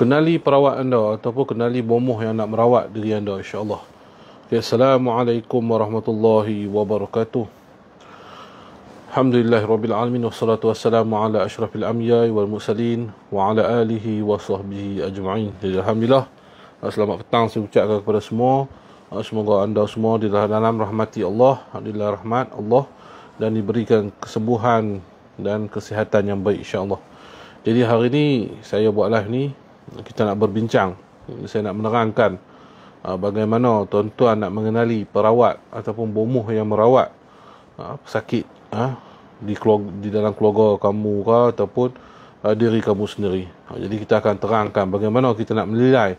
kenali perawat anda ataupun kenali bomoh yang nak merawat diri anda insyaallah. Okay, Assalamualaikum warahmatullahi wabarakatuh. Alhamdulillah rabbil alamin wassalatu wassalamu ala asyrafil anbiya wal mursalin wa ala alihi wa sahbihi ajma'in. Jadi alhamdulillah selamat petang saya ucapkan kepada semua. Semoga anda semua di dalam rahmati Allah, alhamdulillah rahmat Allah dan diberikan kesembuhan dan kesihatan yang baik insyaallah. Jadi hari ini saya buat live ni kita nak berbincang saya nak menerangkan uh, bagaimana tuan-tuan nak mengenali perawat ataupun bomoh yang merawat uh, sakit uh, di di dalam keluarga kamu ke ataupun diri kamu sendiri jadi kita akan terangkan bagaimana kita nak menilai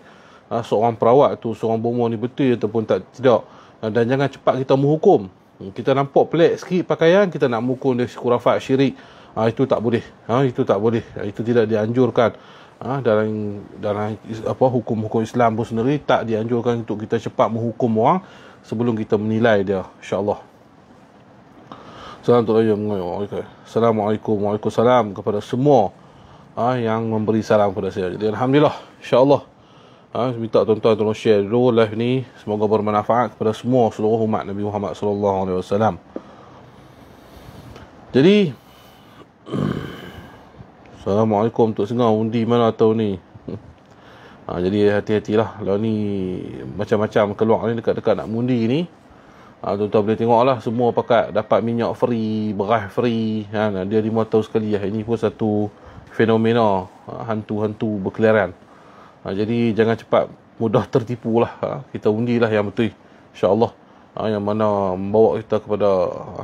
seorang perawat tu seorang bomoh ni betul ataupun tak tidak dan jangan cepat kita menghukum kita nampak pelik sikit pakaian kita nak mukul dia kurafat syirik ha, itu tak boleh ha, itu tak boleh itu tidak dianjurkan ha, dalam dalam apa hukum-hukum Islam pun sendiri tak dianjurkan untuk kita cepat menghukum orang sebelum kita menilai dia insya-Allah. Assalamualaikum warahmatullahi wabarakatuh. Waalaikumsalam kepada semua ha, yang memberi salam kepada saya. Jadi alhamdulillah insya-Allah. Ha, minta tuan-tuan tolong share dulu live ni semoga bermanfaat kepada semua seluruh umat Nabi Muhammad sallallahu alaihi wasallam. Jadi Assalamualaikum Tok Sengah undi mana tahu ni. Ha, jadi hati-hatilah. Kalau ni macam-macam keluar ni dekat-dekat nak mundi ni. Ha, tuan-tuan boleh tengok lah semua pakat dapat minyak free, beras free. Ha, dia lima tahun sekali lah. Ini pun satu fenomena ha, hantu-hantu berkeliaran. Ha, jadi jangan cepat mudah tertipu lah. Ha, kita lah yang betul. InsyaAllah. Ha, yang mana membawa kita kepada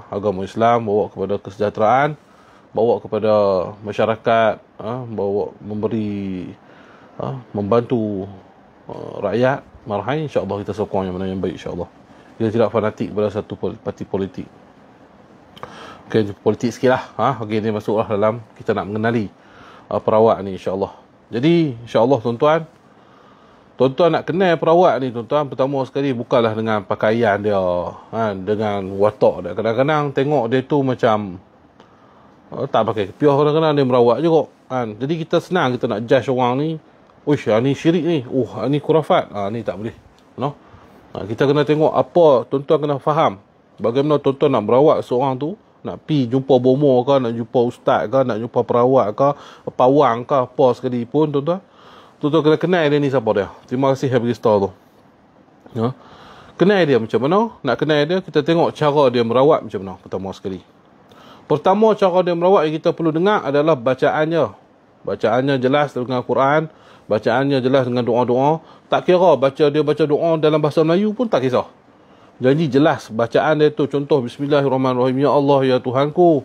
agama Islam, bawa kepada kesejahteraan bawa kepada masyarakat ha, bawa memberi ha, membantu ha, rakyat marhain insya Allah kita sokong yang mana yang baik insya Allah. Dia tidak fanatik pada satu parti politik Okey, politik sikit lah. Ha? Okey, ni masuklah dalam kita nak mengenali uh, perawat ni Allah. Jadi, insyaAllah tuan-tuan. Tuan-tuan nak kenal perawat ni tuan-tuan. Pertama sekali, bukalah dengan pakaian dia. Ha? Dengan watak dia. Kadang-kadang tengok dia tu macam uh, tak pakai kepiah kadang-kadang dia merawat juga kan jadi kita senang kita nak judge orang ni Uish, ah, ni syirik ni. Uh, ah, ni kurafat. Ha, ah, ni tak boleh. No? Ha, kita kena tengok apa tuan-tuan kena faham. Bagaimana tuan-tuan nak merawat seorang tu. Nak pi jumpa bomo ke, nak jumpa ustaz ke, nak jumpa perawat ke, pawang ke, apa sekali pun tuan-tuan. Tuan-tuan kena kenal dia ni siapa dia. Terima kasih yang beristahu tu. Ha? Kenal dia macam mana? Nak kenal dia, kita tengok cara dia merawat macam mana pertama sekali. Pertama cara dia merawat yang kita perlu dengar adalah bacaannya. Bacaannya jelas dengan Quran, bacaannya jelas dengan doa-doa. Tak kira baca dia baca doa dalam bahasa Melayu pun tak kisah. Jadi jelas bacaan dia tu contoh bismillahirrahmanirrahim ya Allah ya Tuhanku.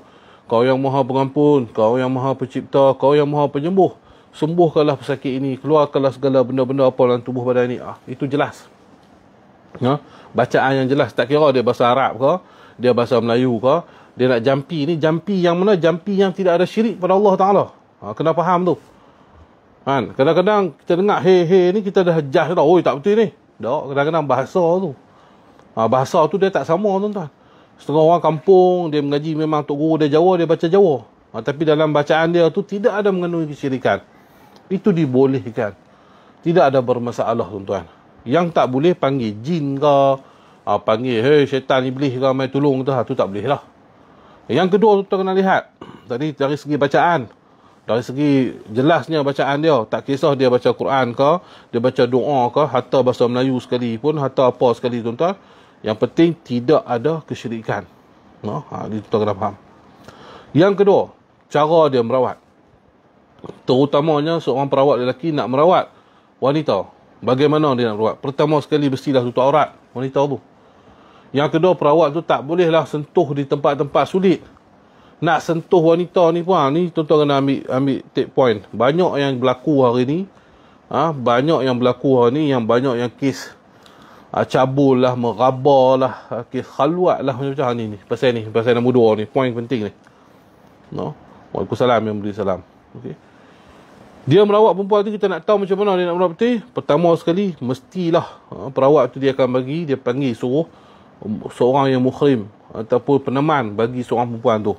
Kau yang Maha Pengampun, kau yang Maha Pencipta, kau yang Maha Penyembuh. Sembuhkanlah pesakit ini, keluarkanlah segala benda-benda apa dalam tubuh badan ini. Ah, itu jelas. Ya, bacaan yang jelas tak kira dia bahasa Arab ke, dia bahasa Melayu ke, dia nak jampi ni jampi yang mana jampi yang tidak ada syirik pada Allah Taala ha, kena faham tu kan kadang-kadang kita dengar hey hey ni kita dah jah dah oi tak betul ni dak kadang-kadang bahasa tu ha, bahasa tu dia tak sama tuan-tuan setengah orang kampung dia mengaji memang tok guru dia Jawa dia baca Jawa ha, tapi dalam bacaan dia tu tidak ada mengenai kesyirikan itu dibolehkan tidak ada bermasalah tuan-tuan yang tak boleh panggil jin ke ha, panggil hey syaitan iblis ke mai tolong tu ha, tu tak boleh lah Eh, yang kedua tu kena lihat. Tadi dari segi bacaan. Dari segi jelasnya bacaan dia. Tak kisah dia baca Quran ke. Dia baca doa ke. Hatta bahasa Melayu sekali pun. Hatta apa sekali tuan-tuan. Yang penting tidak ada kesyirikan. No? Ha, itu tuan kena faham. Yang kedua. Cara dia merawat. Terutamanya seorang perawat lelaki nak merawat wanita. Bagaimana dia nak merawat? Pertama sekali bestilah tutup aurat wanita tu. Yang kedua perawat tu tak bolehlah sentuh di tempat-tempat sulit. Nak sentuh wanita ni pun ha, ni tuan-tuan kena ambil ambil take point. Banyak yang berlaku hari ni. Ah ha? banyak yang berlaku hari ni yang banyak yang kes ha, cabul lah, merabar lah, ha, kes khalwat lah macam-macam ni ni. Pasal ni, pasal nombor dua ni, point penting ni. No. Waalaikumsalam yang beri salam. Okey. Dia merawat perempuan tu kita nak tahu macam mana dia nak merawat betul. Pertama sekali mestilah ha, perawat tu dia akan bagi, dia panggil suruh so, seorang yang muhrim ataupun peneman bagi seorang perempuan tu.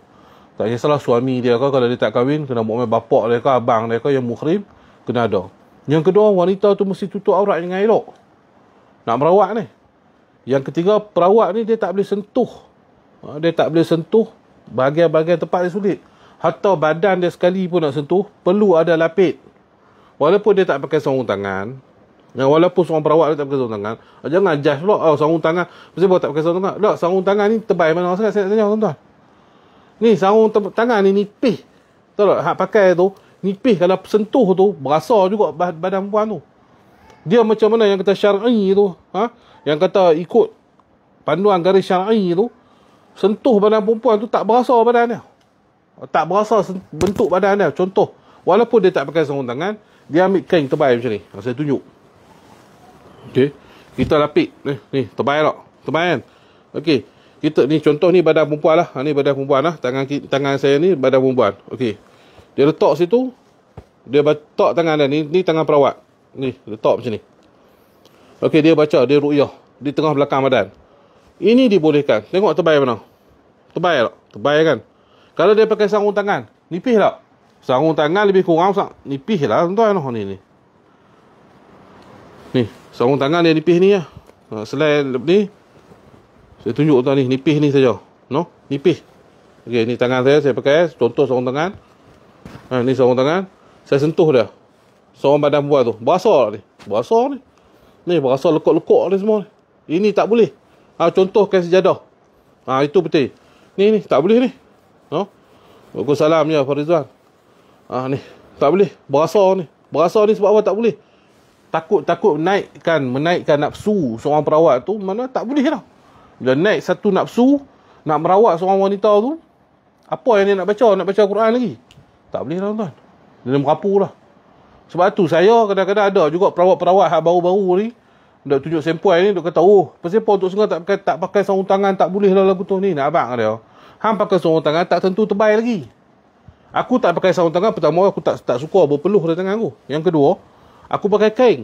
Tak kisahlah suami dia ke kalau dia tak kahwin, kena mukmin bapak dia ke abang dia ke yang muhrim, kena ada. Yang kedua, wanita tu mesti tutup aurat dengan elok. Nak merawat ni. Yang ketiga, perawat ni dia tak boleh sentuh. Ha, dia tak boleh sentuh bahagian-bahagian tempat dia sulit. Hatta badan dia sekali pun nak sentuh, perlu ada lapit. Walaupun dia tak pakai sarung tangan, Nah, walaupun seorang perawat dia tak pakai sarung tangan, ah, jangan judge pula oh, sarung tangan. Mesti buat tak pakai sarung tangan. Tak, sarung tangan ni tebal mana sangat saya nak tanya tuan-tuan. Ni sarung tangan ni nipis. Tahu tak hak pakai tu nipis kalau sentuh tu berasa juga badan perempuan tu. Dia macam mana yang kata syar'i tu, ha? Yang kata ikut panduan garis syar'i tu sentuh badan perempuan tu tak berasa badan dia. Tak berasa bentuk badan dia. Contoh, walaupun dia tak pakai sarung tangan, dia ambil kain tebal macam ni. Ha, saya tunjuk. Okey. Kita lapik. Eh, ni, ni tebal tak? Tebal kan? Okey. Kita ni contoh ni badan perempuan lah. Ha, ni badan perempuan lah. Tangan, tangan saya ni badan perempuan. Okey. Dia letak situ. Dia letak tangan dia ni. Ni tangan perawat. Ni letak macam ni. Okey dia baca. Dia ru'yah. Di tengah belakang badan. Ini dibolehkan. Tengok tebal mana. Tebal tak? Tebal kan? Kalau dia pakai sarung tangan. Nipih tak? Sarung tangan lebih kurang. Nipih lah tuan-tuan. Ni ni. Ni sarung tangan dia nipis ni lah. Ha, selai ni. Saya tunjuk tuan ni. Nipis ni saja. No? Nipis. Okey, ni tangan saya. Saya pakai. Contoh sarung tangan. Ha, ni sarung tangan. Saya sentuh dia. Sarung badan buah tu. Berasar ni. Berasar ni. Ni berasar lekuk-lekuk ni semua ni. Ini tak boleh. Ha, contoh kain sejadah. Ha, itu betul. Ni ni. Tak boleh ni. No? Waalaikumsalam ya Farizwan. Ha, ni. Tak boleh. Berasar ni. Berasar ni sebab apa tak boleh takut-takut naikkan menaikkan nafsu seorang perawat tu mana tak boleh lah bila naik satu nafsu nak merawat seorang wanita tu apa yang dia nak baca nak baca Quran lagi tak boleh lah tuan dia merapu lah sebab tu saya kadang-kadang ada juga perawat-perawat hak baru-baru ni dia tunjuk sempoi ni dia kata oh pasal untuk sungai tak pakai tak pakai sarung tangan tak boleh lah lagu tu ni nak abang dia hang pakai sarung tangan tak tentu tebal lagi aku tak pakai sarung tangan pertama aku tak tak suka berpeluh dari tangan aku yang kedua aku pakai kain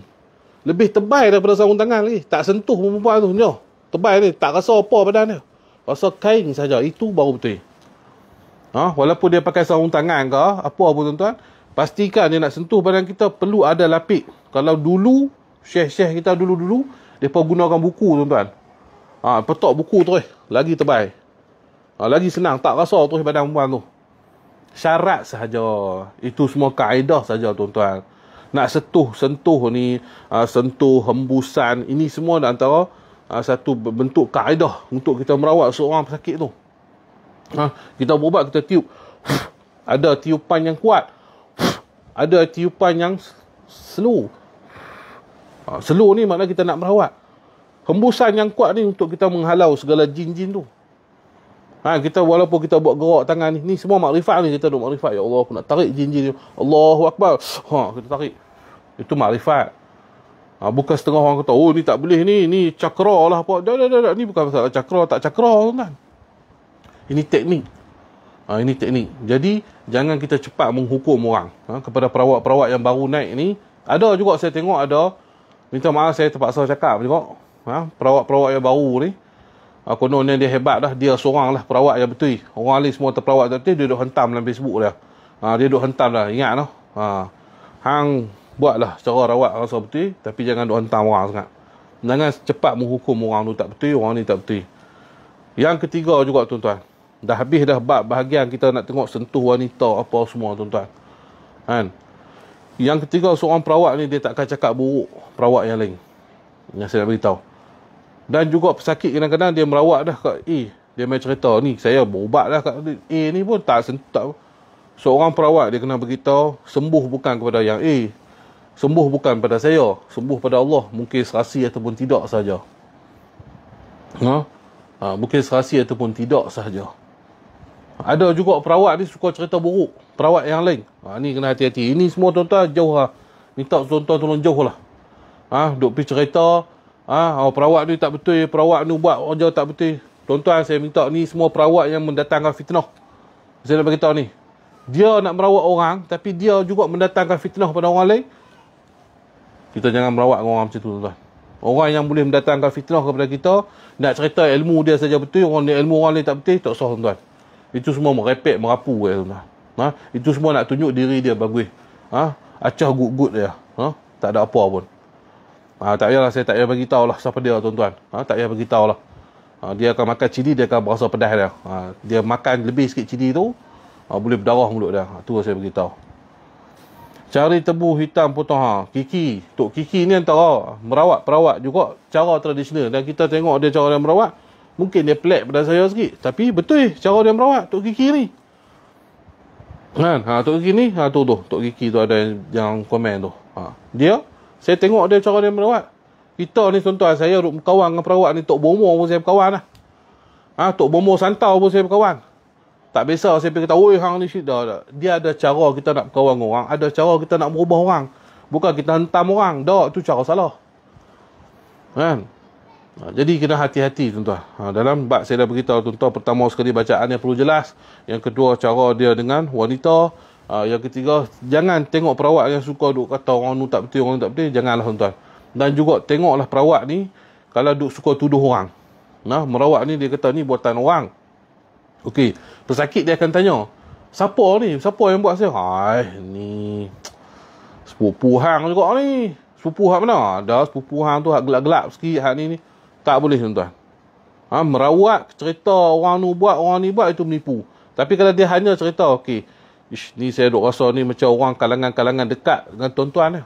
lebih tebal daripada sarung tangan lagi tak sentuh perempuan tu ni tebal ni tak rasa apa badan dia rasa kain saja itu baru betul ha? walaupun dia pakai sarung tangan ke apa pun tuan-tuan pastikan dia nak sentuh badan kita perlu ada lapik kalau dulu syekh-syekh kita dulu-dulu dia mereka gunakan buku tuan-tuan ha, petok buku tu eh. lagi tebal ha, lagi senang tak rasa tu badan perempuan tu syarat sahaja itu semua kaedah sahaja tuan-tuan nak setuh sentuh ni uh, sentuh hembusan ini semua dah antara uh, satu bentuk kaedah untuk kita merawat seorang pesakit tu ha? kita berubat kita tiup ada tiupan yang kuat ada tiupan yang slow ha, slow ni maknanya kita nak merawat hembusan yang kuat ni untuk kita menghalau segala jin-jin tu Ha, kita walaupun kita buat gerak tangan ni, ni semua makrifat ni kita duk makrifat ya Allah aku nak tarik jinjin ni. Allahu akbar. Ha kita tarik. Itu makrifat. Ha, bukan setengah orang kata, oh ni tak boleh ni, ni cakra lah apa. Dah, dah, dah, dah. ni bukan pasal cakra, tak cakra tuan-tuan. Ini teknik. Ha, ini teknik. Jadi, jangan kita cepat menghukum orang. Ha, kepada perawat-perawat yang baru naik ni, ada juga saya tengok ada, minta maaf saya terpaksa cakap juga. Ha, perawat-perawat yang baru ni, Aku konon ni dia hebat dah dia seorang lah perawat yang betul orang lain semua terperawat tak dia duduk hentam dalam Facebook dia ha, uh, dia duduk hentam dah ingat ha. lah uh, hang lah secara rawat rasa betul tapi jangan duduk hentam orang sangat jangan cepat menghukum orang tu tak betul orang ni tak betul yang ketiga juga tuan-tuan dah habis dah bab bahagian kita nak tengok sentuh wanita apa semua tuan-tuan kan yang ketiga seorang perawat ni dia takkan cakap buruk perawat yang lain yang saya nak beritahu dan juga pesakit kadang-kadang dia merawat dah kat A. Dia main cerita ni saya berubat dah kat A ni pun tak sentuh. Tak. Seorang perawat dia kena beritahu sembuh bukan kepada yang A. Sembuh bukan pada saya. Sembuh pada Allah. Mungkin serasi ataupun tidak saja. Ha? ha? Mungkin serasi ataupun tidak saja. Ada juga perawat ni suka cerita buruk. Perawat yang lain. Ha, ni kena hati-hati. Ini semua tuan-tuan jauh lah. Minta tuan-tuan tolong jauh lah. Ha? Duk pergi Cerita. Ha, oh, perawat tu tak betul. Perawat tu buat orang jauh tak betul. Tuan-tuan, saya minta ni semua perawat yang mendatangkan fitnah. Saya nak beritahu ni. Dia nak merawat orang, tapi dia juga mendatangkan fitnah kepada orang lain. Kita jangan merawat orang macam tu, tuan-tuan. Orang yang boleh mendatangkan fitnah kepada kita, nak cerita ilmu dia saja betul, orang ni ilmu orang lain tak betul, tak sah, tuan-tuan. Itu semua merepek, merapu, ya, tuan-tuan. Ha? Itu semua nak tunjuk diri dia bagus. Ha? Acah gut-gut dia. Ha? Tak ada apa pun. Ha, tak payahlah saya tak payah bagi tahu lah siapa dia tuan-tuan. Ha, tak payah bagi tahu lah. Ha, dia akan makan cili dia akan berasa pedas dia. Ha, dia makan lebih sikit cili tu ha, boleh berdarah mulut dia. Ha, tu saya bagi tahu. Cari tebu hitam potong ha. Kiki, tok Kiki ni antara merawat perawat juga cara tradisional dan kita tengok dia cara dia merawat. Mungkin dia pelik pada saya sikit tapi betul cara dia merawat tok Kiki ni. Kan? Ha, tok Kiki ni ha tu tu tok Kiki tu ada yang, yang komen tu. Ha. Dia saya tengok dia cara dia merawat. Kita ni tuan-tuan, saya duduk berkawan dengan perawat ni. Tok Bomor pun saya berkawan lah. Ha, Tok Bomor Santau pun saya berkawan. Tak biasa saya pergi kata, oi hang ni dah Dia ada cara kita nak berkawan dengan orang. Ada cara kita nak berubah orang. Bukan kita hentam orang. Tak, tu cara salah. Kan? Ha, jadi kena hati-hati tuan-tuan. Ha, dalam bab saya dah beritahu tuan-tuan, pertama sekali bacaan yang perlu jelas. Yang kedua, cara dia dengan Wanita. Uh, yang ketiga, jangan tengok perawat yang suka duk kata orang tu tak betul, orang tu tak betul. Janganlah tuan-tuan. Dan juga tengoklah perawat ni kalau duk suka tuduh orang. Nah, merawat ni dia kata ni buatan orang. Okey, pesakit dia akan tanya, siapa ni? Siapa yang buat saya? Hai, ni sepupu hang juga ni. Sepupu hang mana? Ada sepupu hang tu hak gelap-gelap sikit hak ni ni. Tak boleh tuan-tuan. Ha, merawat cerita orang tu buat, orang ni buat itu menipu. Tapi kalau dia hanya cerita, okey, Ish, ni saya duk rasa ni macam orang kalangan-kalangan dekat dengan tuan-tuan ni.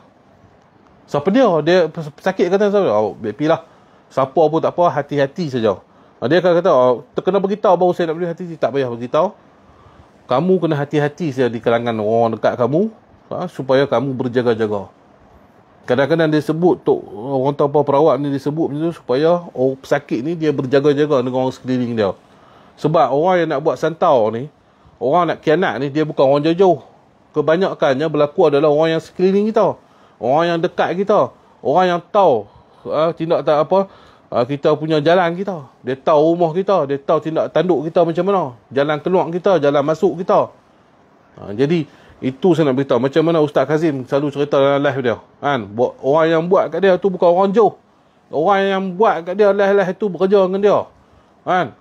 Siapa dia? Dia sakit kata saya. Oh, baby lah. Siapa pun tak apa, hati-hati saja. Ah, dia akan kata, oh, terkena beritahu baru saya nak beri hati-hati. Tak payah beritahu. Kamu kena hati-hati saja di kalangan orang dekat kamu. Ha, supaya kamu berjaga-jaga. Kadang-kadang dia sebut, tok, orang tahu apa perawat ni dia sebut macam tu. Supaya orang oh, sakit ni dia berjaga-jaga dengan orang sekeliling dia. Sebab orang yang nak buat santau ni, orang nak kianat ni dia bukan orang jauh-jauh. Kebanyakannya berlaku adalah orang yang sekeliling kita. Orang yang dekat kita. Orang yang tahu uh, tindak tak apa uh, kita punya jalan kita. Dia tahu rumah kita, dia tahu tindak tanduk kita macam mana. Jalan keluar kita, jalan masuk kita. Uh, jadi itu saya nak beritahu macam mana Ustaz Kazim selalu cerita dalam live dia. Kan? Orang yang buat kat dia tu bukan orang jauh. Orang yang buat kat dia live-live tu bekerja dengan dia. Kan?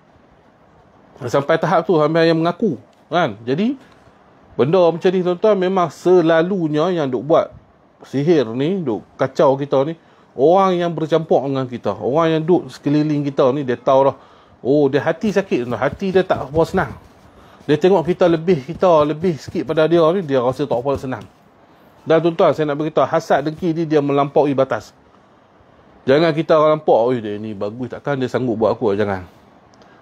Sampai tahap tu sampai yang mengaku Kan? Jadi, benda macam ni tuan-tuan memang selalunya yang duk buat sihir ni, duk kacau kita ni. Orang yang bercampur dengan kita. Orang yang duduk sekeliling kita ni, dia tahu lah. Oh, dia hati sakit. Hati dia tak puas senang. Dia tengok kita lebih kita, lebih sikit pada dia ni, dia rasa tak puas senang. Dan tuan-tuan, saya nak beritahu, hasad dengki ni dia melampaui batas. Jangan kita lampau, oh, dia ni bagus takkan dia sanggup buat aku. Jangan.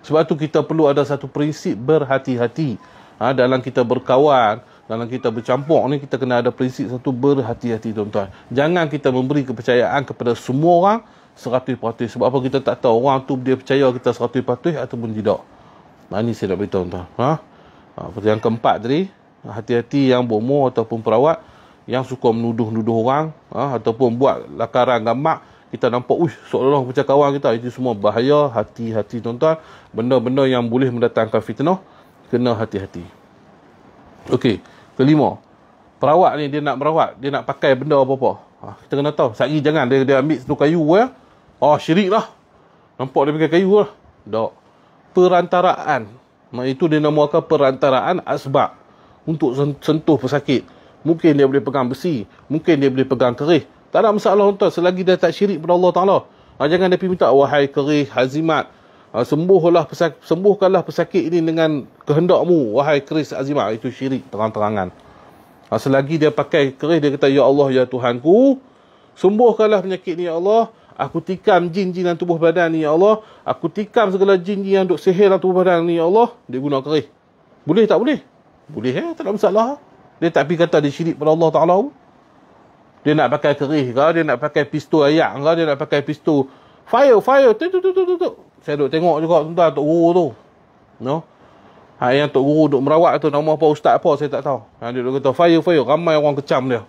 Sebab tu kita perlu ada satu prinsip berhati-hati ha, dalam kita berkawan dalam kita bercampur ni kita kena ada prinsip satu berhati-hati tuan-tuan jangan kita memberi kepercayaan kepada semua orang 100% sebab apa kita tak tahu orang tu dia percaya kita 100% ataupun tidak nah, ha, ni saya nak beritahu tuan-tuan ha? ha, yang keempat tadi hati-hati yang bomo ataupun perawat yang suka menuduh-nuduh orang ha, ataupun buat lakaran gamak kita nampak uish seolah-olah macam kawan kita itu semua bahaya hati-hati tuan-tuan benda-benda yang boleh mendatangkan fitnah kena hati-hati. Okey, kelima. Perawat ni dia nak merawat, dia nak pakai benda apa-apa. Ha, kita kena tahu. Satgi jangan dia dia ambil satu kayu ya. Oh, ha, syirik lah. Nampak dia pakai kayu lah. dok Perantaraan. Mak itu dia namakan perantaraan asbab untuk sentuh pesakit. Mungkin dia boleh pegang besi, mungkin dia boleh pegang kerih. Tak ada masalah untuk selagi dia tak syirik pada Allah Taala. Ha, jangan dia pergi minta wahai kerih, hazimat, Ah, sembuhlah pesak, sembuhkanlah pesakit ini dengan kehendakmu wahai keris azimah itu syirik terang-terangan ah, selagi dia pakai keris dia kata ya Allah ya Tuhanku sembuhkanlah penyakit ini ya Allah aku tikam jin-jin dalam tubuh badan ini ya Allah aku tikam segala jin-jin yang duk sihir dalam tubuh badan ini ya Allah dia guna keris boleh tak boleh boleh eh tak ada masalah dia tak pergi kata dia syirik pada Allah Ta'ala dia nak pakai keris ke dia nak pakai pistol ayak ke dia nak pakai pistol fire fire tu tu tu tu tu saya duk tengok juga tuan-tuan Tok Guru tu. No. Ha, yang Tok Guru duk merawat tu nama apa ustaz apa saya tak tahu. Ha, dia duk kata fire fire ramai orang kecam dia.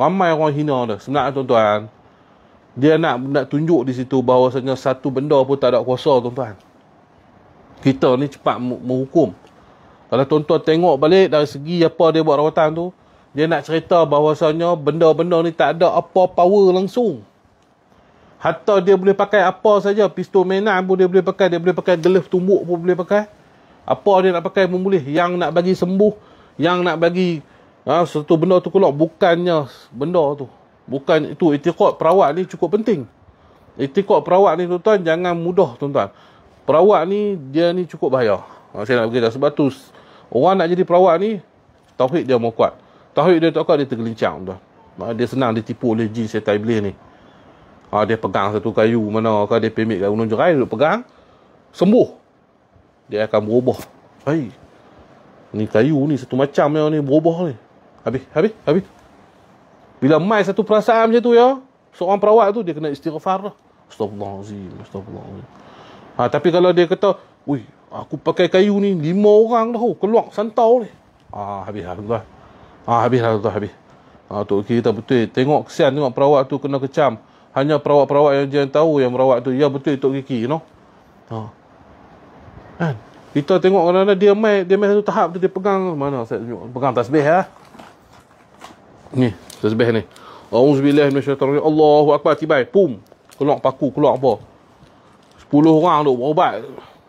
Ramai orang hina dia. Sebenarnya tuan-tuan dia nak nak tunjuk di situ bahawasanya satu benda pun tak ada kuasa tuan-tuan. Kita ni cepat menghukum. Kalau tuan-tuan tengok balik dari segi apa dia buat rawatan tu, dia nak cerita bahawasanya benda-benda ni tak ada apa power langsung. Hatta dia boleh pakai apa saja, pistol menang pun dia boleh pakai, dia boleh pakai gelif tumbuk pun boleh pakai. Apa dia nak pakai pun boleh. Yang nak bagi sembuh, yang nak bagi ha, satu benda tu keluar, bukannya benda tu. Bukan itu, itikot perawat ni cukup penting. Itikot perawat ni tuan-tuan, jangan mudah tuan-tuan. Perawat ni, dia ni cukup bahaya. Ha, saya nak beritahu sebab tu, orang nak jadi perawat ni, tauhid dia mau kuat. Tauhid dia tak kuat, dia tergelincang tuan-tuan. Ha, dia senang ditipu oleh jin setan iblis ni ha, dia pegang satu kayu mana ke dia pemik kat gunung jerai duduk pegang sembuh dia akan berubah hai ni kayu ni satu macam ya ni berubah ni habis habis habis bila mai satu perasaan macam tu ya seorang perawat tu dia kena istighfar lah astagfirullahalazim astagfirullahalazim ha, ah, tapi kalau dia kata ui aku pakai kayu ni lima orang dah oh, keluar santau ni ha, habis lah tuan ha, habis lah tuan habis ha, tu kita betul tengok kesian tengok perawat tu kena kecam hanya perawat-perawat yang jangan tahu yang merawat tu ya betul Tok Kiki you know ha. kan kita tengok orang kadang dia main dia main satu tahap tu dia pegang mana saya tunjuk pegang tasbih ha? ni tasbih ni Auzubillah min syaitan Allahu Akbar tibai pum keluar paku keluar apa 10 orang tu, berubat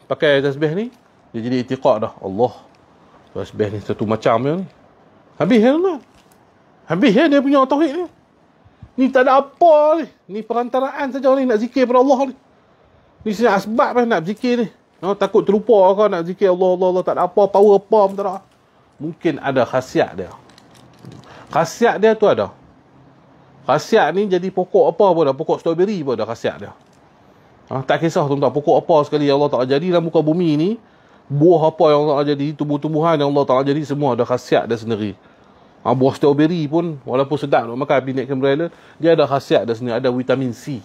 pakai tasbih ni dia jadi itiqad dah Allah tasbih ni satu macam je ya ni habis ya Allah habis ya dia punya tauhid ni Ni tak ada apa ni. Ni perantaraan saja ni nak zikir pada Allah ni. Ni sebab asbab lah nak zikir ni. Oh, takut terlupa kau nak zikir Allah, Allah, Allah. Tak ada apa, power apa pun tak ada. Mungkin ada khasiat dia. Khasiat dia tu ada. Khasiat ni jadi pokok apa pun dah. Pokok strawberry pun dah khasiat dia. Ha, tak kisah tuan tak Pokok apa sekali yang Allah tak jadi dalam muka bumi ni. Buah apa yang Allah tak jadi. Tumbuh-tumbuhan yang Allah tak jadi. Semua ada khasiat dia sendiri. Ha, buah strawberry pun walaupun sedap nak makan peanut cambrella dia ada khasiat dia sini ada vitamin C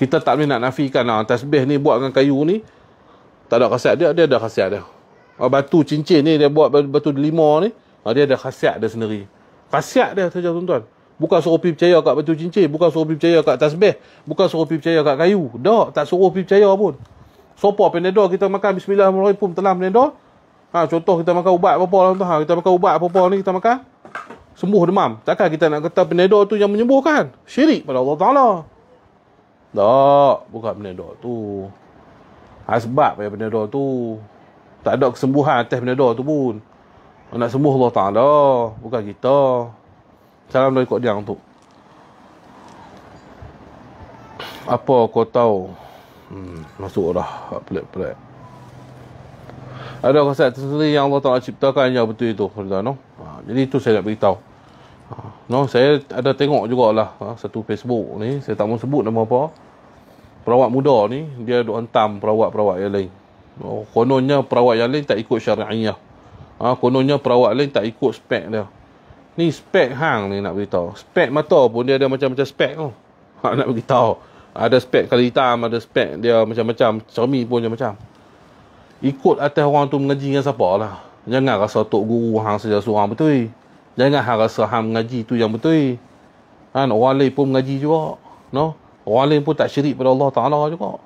kita tak boleh nak nafikan ha, ah, tasbih ni buat dengan kayu ni tak ada khasiat dia dia ada khasiat dia ha, batu cincin ni dia buat batu lima ni ha, dia ada khasiat dia sendiri khasiat dia saja tuan-tuan bukan suruh pergi percaya kat batu cincin bukan suruh pergi percaya kat tasbih bukan suruh pergi percaya kat kayu tak tak suruh pergi percaya pun Sopo penedor kita makan bismillahirrahmanirrahim pun telah penedor Ha, contoh kita makan ubat apa-apa lah tuan. Ha, kita makan ubat apa-apa ni kita makan. Sembuh demam. Takkan kita nak kata penedor tu yang menyembuhkan. Syirik pada Allah Ta'ala. Tak. Bukan penedor tu. Asbab ha, pada ya, penedor tu. Tak ada kesembuhan atas penedor tu pun. Nak sembuh Allah Ta'ala. Bukan kita. Salam dari Kod Diang tu. Apa kau tahu? Hmm, masuk dah. Pelik-pelik ada konsep tertentu yang Allah Taala ciptakan yang betul itu Fardan no? ha, jadi itu saya nak beritahu ha, no saya ada tengok jugalah ha, satu Facebook ni saya tak mau sebut nama apa perawat muda ni dia duk hentam perawat-perawat yang lain no, kononnya perawat yang lain tak ikut syariah ha, kononnya perawat lain tak ikut spek dia ni spek hang ni nak beritahu spek mata pun dia ada macam-macam spek tu ha, nak beritahu ada spek kalau hitam ada spek dia macam-macam cermin pun macam-macam ikut atas orang tu mengaji dengan siapa lah. Jangan rasa tok guru hang saja seorang betul. Jangan hang rasa hang mengaji tu yang betul. Kan orang lain pun mengaji juga. No? Orang lain pun tak syirik pada Allah Ta'ala juga.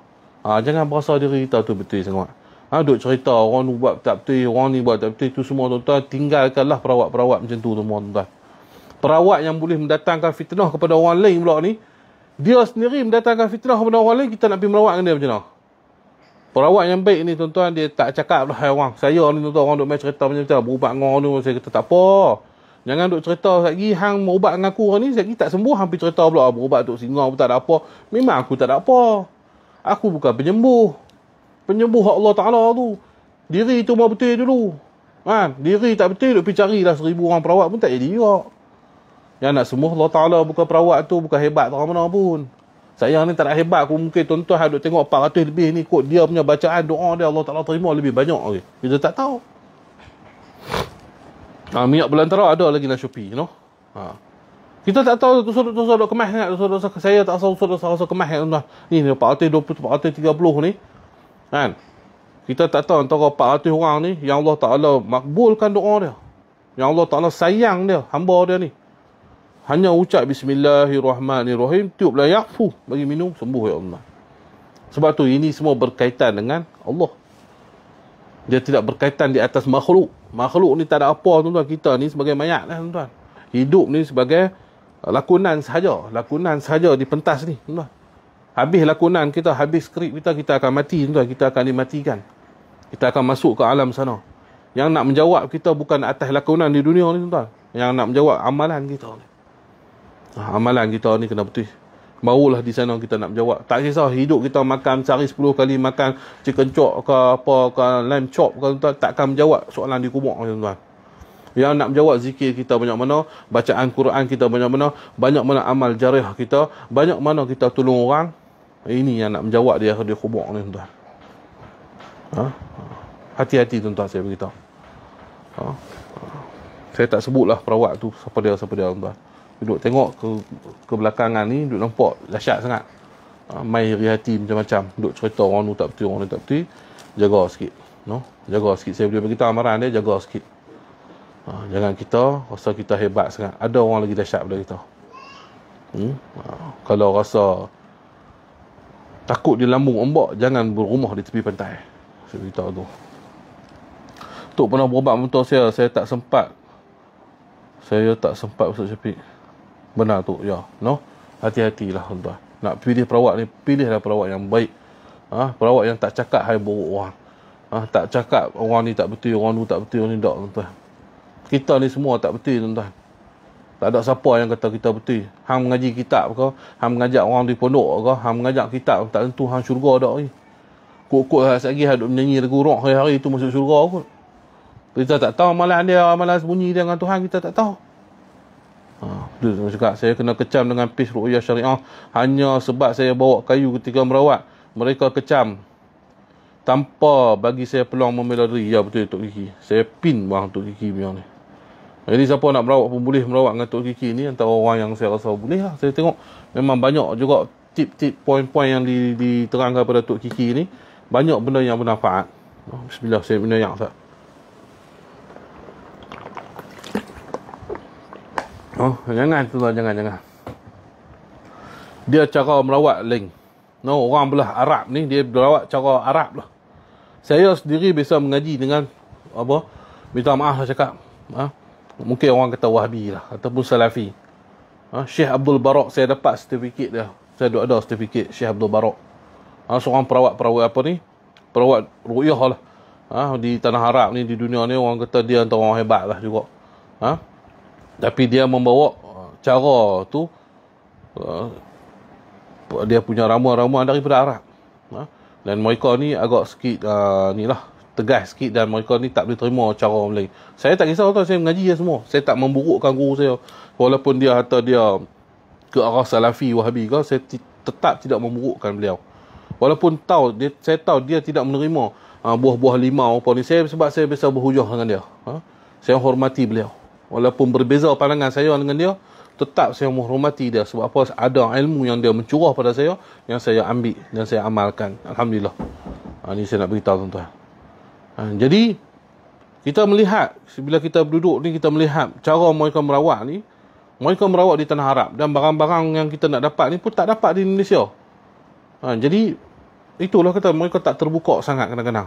Ha, jangan berasa diri kita tu betul sangat. Ha, duk cerita orang ni buat tak betul, orang ni buat tak betul. Itu semua tuan-tuan tinggalkanlah perawat-perawat macam tu semua tuan-tuan. Perawat yang boleh mendatangkan fitnah kepada orang lain pula ni. Dia sendiri mendatangkan fitnah kepada orang lain. Kita nak pergi merawat dengan dia macam mana? Perawat yang baik ni tuan-tuan dia tak cakap lah orang. Saya ni tuan-tuan orang duk main cerita macam macam berubat dengan orang tu saya kata tak apa. Jangan duk cerita sat lagi hang berubat dengan aku orang ni sat tak sembuh hampir cerita pula ah, berubat duk singa pun tak ada apa. Memang aku tak ada apa. Aku bukan penyembuh. Penyembuh Allah Taala tu. Diri tu mau betul dulu. Kan? Ha? Diri tak betul duk pergi carilah seribu orang perawat pun tak jadi juga. Yang nak sembuh Allah Taala bukan perawat tu bukan hebat tak mana pun. Saya ni tak nak hebat aku mungkin tuan-tuan duk tengok 400 lebih ni kot dia punya bacaan doa dia Allah Taala terima lebih banyak lagi. Okay. Kita tak tahu. Ha, minyak belantara ada lagi nak Shopee, you know. Ha. Kita tak tahu tu suruh tu suruh dok kemas sangat suruh rasa saya tak tahu suruh rasa rasa kemas tuan-tuan. Ni ni 420 430 ni. Kan? Kita tak tahu antara 400 orang ni yang Allah Taala makbulkan doa dia. Yang Allah Taala sayang dia, hamba dia ni hanya ucap bismillahirrahmanirrahim tiuplah yakfu bagi minum sembuh ya Allah sebab tu ini semua berkaitan dengan Allah dia tidak berkaitan di atas makhluk makhluk ni tak ada apa tuan-tuan kita ni sebagai mayat lah tuan-tuan hidup ni sebagai lakunan saja lakunan saja di pentas ni tuan-tuan habis lakunan kita habis skrip kita kita akan mati tuan-tuan kita akan dimatikan kita akan masuk ke alam sana yang nak menjawab kita bukan atas lakunan di dunia ni tuan-tuan yang nak menjawab amalan kita ni Ah, amalan kita ni kena betul barulah di sana kita nak menjawab tak kisah hidup kita makan sehari 10 kali makan chicken chop ke apa ke lamb chop ke tuan tak akan menjawab soalan di kubur tuan, tuan yang nak menjawab zikir kita banyak mana bacaan Quran kita banyak mana banyak mana amal jariah kita banyak mana kita tolong orang ini yang nak menjawab dia di kubur ni tuan ha? hati-hati tuan-tuan saya beritahu ha? ha? saya tak sebutlah perawat tu siapa dia siapa dia tuan-tuan duduk tengok ke ke belakangan ni duduk nampak dahsyat sangat ha, mai iri hati macam-macam duduk cerita orang tu tak betul orang tu tak betul jaga sikit no jaga sikit saya boleh bagi tahu amaran dia jaga sikit ha, jangan kita rasa kita hebat sangat ada orang lagi dahsyat pada kita hmm? ha, kalau rasa takut di lambung ombak jangan berumah di tepi pantai saya beritahu tu Tok pernah berubat mentor saya saya tak sempat saya tak sempat Ustaz Syafiq Benar tu, ya. No? Hati-hatilah tuan-tuan. Nak pilih perawat ni, pilihlah perawat yang baik. Ah, ha? Perawat yang tak cakap hal buruk orang. Ah, ha? Tak cakap orang ni tak betul, orang tu tak betul, orang ni tak, tuan Kita ni semua tak betul, tuan-tuan. Tak ada siapa yang kata kita betul. Hang mengaji kitab ke? Hang mengajak orang di pondok ke? Hang mengajak kitab tak tentu hang syurga dak ni. Kok-kok lah lagi hang duk menyanyi lagu rock hari-hari tu masuk syurga kot. Kita tak tahu malam dia, malam bunyi dia dengan Tuhan, kita tak tahu. Itu ha, juga saya kena kecam dengan pis ru'ya syariah Hanya sebab saya bawa kayu ketika merawat Mereka kecam Tanpa bagi saya peluang membela diri Ya betul Tok Kiki Saya pin bang Tok Kiki punya ni Jadi siapa nak merawat pun boleh merawat dengan Tok Kiki ni Entah orang yang saya rasa boleh lah Saya tengok memang banyak juga tip-tip poin-poin yang diterangkan pada Tok Kiki ni Banyak benda yang bermanfaat Bismillah saya minum yang tak Oh, jangan tu tuan jangan jangan. Dia cara merawat link. No, orang belah Arab ni dia merawat cara Arab lah. Saya sendiri biasa mengaji dengan apa? Minta maaf lah cakap. Ha? Mungkin orang kata Wahabi lah ataupun Salafi. Ha? Syekh Abdul Barok saya dapat sertifikat dia. Saya duk ada sertifikat Syekh Abdul Barok. Ha? seorang perawat-perawat apa ni? Perawat ruyah lah. Ha? di tanah Arab ni di dunia ni orang kata dia antara orang hebat lah juga. Ha? tapi dia membawa uh, cara tu uh, dia punya ramuan-ramuan daripada Arab uh, dan mereka ni agak sikit uh, ni lah tegas sikit dan mereka ni tak boleh terima cara orang lain saya tak kisah tuan saya mengaji je semua saya tak memburukkan guru saya walaupun dia kata dia ke arah salafi wahabi ke saya tetap tidak memburukkan beliau walaupun tahu dia, saya tahu dia tidak menerima uh, buah-buah limau apa ni saya, sebab saya biasa berhujah dengan dia uh, saya hormati beliau walaupun berbeza pandangan saya dengan dia tetap saya menghormati dia sebab apa ada ilmu yang dia mencurah pada saya yang saya ambil dan saya amalkan Alhamdulillah ha, ini saya nak beritahu tuan-tuan ha, jadi kita melihat bila kita duduk ni kita melihat cara mereka merawat ni mereka merawat di tanah Arab dan barang-barang yang kita nak dapat ni pun tak dapat di Indonesia ha, jadi itulah kata mereka tak terbuka sangat kadang-kadang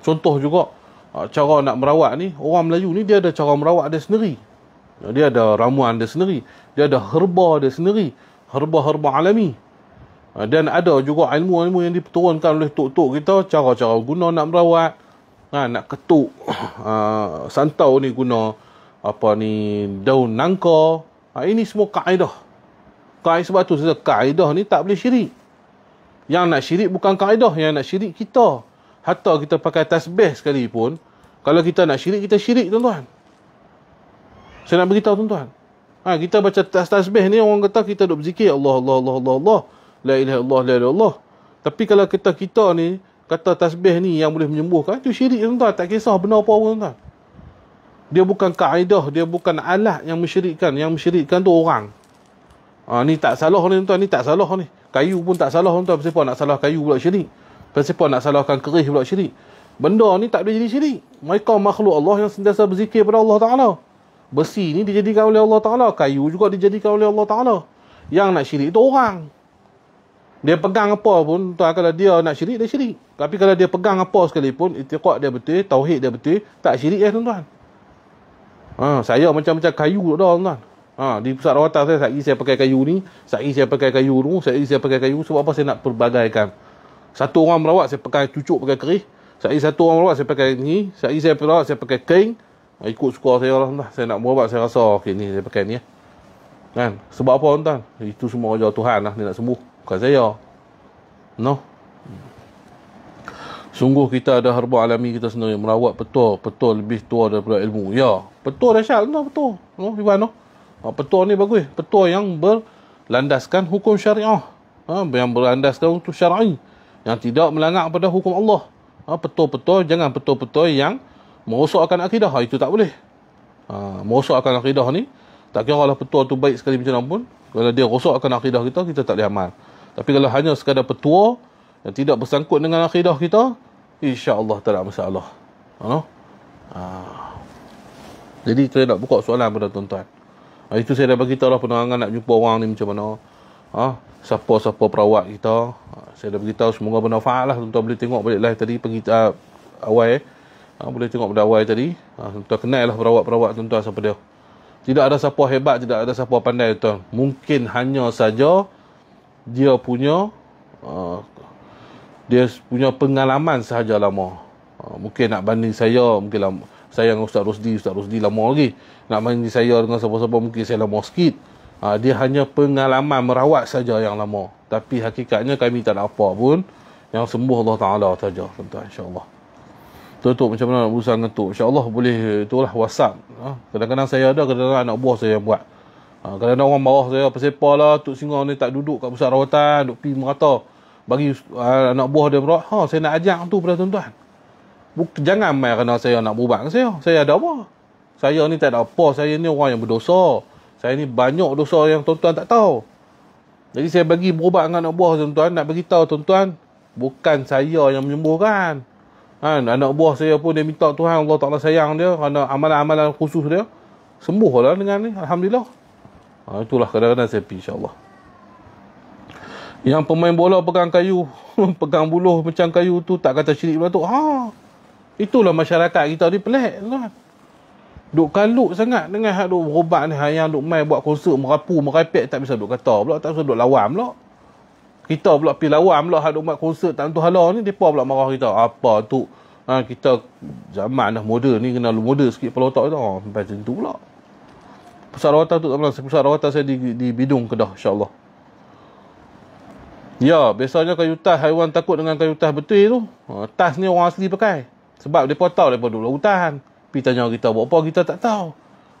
contoh juga Ha, cara nak merawat ni orang Melayu ni dia ada cara merawat dia sendiri ha, dia ada ramuan dia sendiri dia ada herba dia sendiri herba-herba alami ha, dan ada juga ilmu-ilmu yang diperturunkan oleh tok-tok kita cara-cara guna nak merawat nak ketuk santau ni guna apa ni daun nangka ini semua kaedah kaedah sebab tu kaedah ni tak boleh syirik yang nak syirik bukan kaedah yang nak syirik kita Hatta kita pakai tasbih sekalipun Kalau kita nak syirik, kita syirik tuan-tuan Saya nak beritahu tuan-tuan ha, Kita baca tas tasbih ni Orang kata kita duduk berzikir Allah, Allah, Allah, Allah, Allah La ilaha Allah, la ilaha Allah Tapi kalau kita kita ni Kata tasbih ni yang boleh menyembuhkan Itu syirik tuan-tuan Tak kisah benar apa pun tuan-tuan dia bukan kaedah, dia bukan alat yang menyirikkan, Yang menyirikkan tu orang. Ha, ni tak salah ni tuan, ni tak salah ni. Kayu pun tak salah tuan, siapa nak salah kayu pula syirik. Persepuan nak salahkan keris pula syirik. Benda ni tak boleh jadi syirik. Mereka makhluk Allah yang sentiasa berzikir kepada Allah Ta'ala. Besi ni dijadikan oleh Allah Ta'ala. Kayu juga dijadikan oleh Allah Ta'ala. Yang nak syirik itu orang. Dia pegang apa pun, tuan, kalau dia nak syirik, dia syirik. Tapi kalau dia pegang apa sekalipun, itiqat dia betul, tauhid dia betul, tak syirik ya tuan-tuan. Ha, saya macam-macam kayu tu dah tuan-tuan. Ha, di pusat rawatan saya, saya pakai kayu ni, saya pakai kayu tu, saya pakai kayu, sebab apa saya nak perbagaikan. Satu orang merawat saya pakai cucuk pakai kerih. Sehari satu orang merawat saya pakai ni. Sehari saya merawat saya pakai kain. Ah, ikut suka saya lah. Saya nak merawat saya rasa oh, okay, ni saya pakai ni. Eh. Kan? Sebab apa entah Itu semua kerja Tuhan lah. Dia nak sembuh. Bukan saya. No? Sungguh kita ada harba alami kita sendiri. Merawat betul betul lebih tua daripada ilmu. Ya. Betul dah syak. No, betul. No, Iban no. Ha, betul ni bagus. Betul yang berlandaskan hukum syariah. Ha, yang berlandaskan hukum syariah yang tidak melanggar pada hukum Allah. Ha, petua petul jangan petua-petua yang merosakkan akidah. Ha, itu tak boleh. Ha, merosakkan akidah ni, tak kira kalau petua tu baik sekali macam mana pun, kalau dia rosakkan akidah kita, kita tak boleh amal. Tapi kalau hanya sekadar petua yang tidak bersangkut dengan akidah kita, insyaAllah tak ada masalah. Ha, no? ha. Jadi, saya nak buka soalan kepada tuan-tuan. Ha, itu saya dah beritahu lah penerangan nak jumpa orang ni macam mana. Ha, siapa-siapa perawat kita saya dah beritahu semoga bermanfaat lah tuan-tuan boleh tengok balik live tadi pergi uh, ah, awal uh, boleh tengok pada awal tadi uh, tuan-tuan kenal lah perawat-perawat tuan-tuan siapa dia tidak ada siapa hebat tidak ada siapa pandai tuan mungkin hanya saja dia punya uh, dia punya pengalaman sahaja lama uh, mungkin nak banding saya mungkin lama, saya dengan Ustaz Rosdi Ustaz Rosdi lama lagi nak banding saya dengan siapa-siapa mungkin saya lama sikit Uh, dia hanya pengalaman merawat saja yang lama. Tapi hakikatnya kami tak ada apa pun yang sembuh Allah Ta'ala saja. Tuan-tuan, insyaAllah. Tutup macam mana nak berusaha dengan tu. InsyaAllah boleh itulah WhatsApp. Uh, kadang-kadang saya ada, kadang-kadang anak buah saya yang buat. Ha, kadang-kadang orang marah saya, apa sepa lah, Tuk Singa ni tak duduk kat pusat rawatan, duk pergi merata. Bagi uh, anak buah dia merata, ha, saya nak ajak tu pada tuan-tuan. Buk, jangan main kerana saya nak berubah dengan saya. Saya ada apa? Saya ni tak ada apa. Saya ni orang yang berdosa. Saya ni orang yang berdosa saya ni banyak dosa yang tuan-tuan tak tahu. Jadi saya bagi berubat dengan anak buah tuan-tuan. Nak beritahu tuan-tuan. Bukan saya yang menyembuhkan. Kan? Anak buah saya pun dia minta Tuhan Allah Ta'ala sayang dia. Kerana amalan-amalan khusus dia. Sembuh lah dengan ni. Alhamdulillah. Ha, itulah kadang-kadang saya pergi insyaAllah. Yang pemain bola pegang kayu. pegang buluh macam kayu tu. Tak kata syirik pula tu. Ha, itulah masyarakat kita ni pelik. Tuan duk kalut sangat dengan hak duk berubat ni yang duk main buat konsert merapu merapek tak bisa duk kata pula tak bisa duk lawan pula kita pula pergi lawan pula hak duk buat konsert tak tentu halal ni depa pula marah kita apa tu ha, kita zaman dah moden ni kena lu moden sikit kepala otak kita ha, sampai macam tu pula pusat rawatan tu tak pernah pusat rawatan saya di, di bidung kedah insyaAllah ya biasanya kayu tas haiwan takut dengan kayu tas betul tu ha, tas ni orang asli pakai sebab dia tahu dia duduk hutan pergi tanya kita buat apa kita tak tahu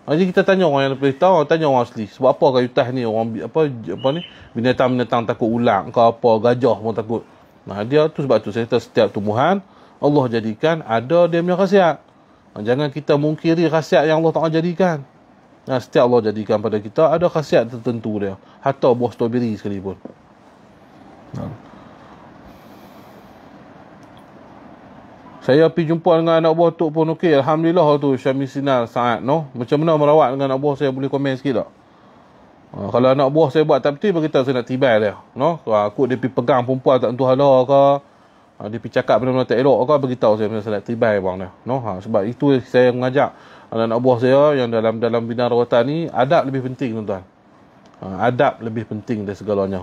jadi kita tanya orang yang lebih tahu tanya orang asli sebab apa kayu tas ni orang apa apa ni binatang-binatang takut ulang ke apa gajah pun takut nah dia tu sebab tu saya kata setiap tumbuhan Allah jadikan ada dia punya khasiat jangan kita mungkiri khasiat yang Allah Taala jadikan nah setiap Allah jadikan pada kita ada khasiat tertentu dia hatta buah strawberry sekalipun nah. saya pergi jumpa dengan anak buah tu pun okey. Alhamdulillah tu Syami Sinar saat no. Macam mana merawat dengan anak buah saya boleh komen sikit tak? Uh, kalau anak buah saya buat tak betul, beritahu saya nak tiba dia. No? So, ah, aku dia pergi pegang perempuan tak tentu halah ke. Uh, dia pergi cakap benda-benda tak elok ke. Beritahu saya benda-benda nak tiba bang dia. No? Ha, sebab itu saya mengajak anak-anak buah saya yang dalam dalam bina rawatan ni, adab lebih penting tuan-tuan. Uh, adab lebih penting dari segalanya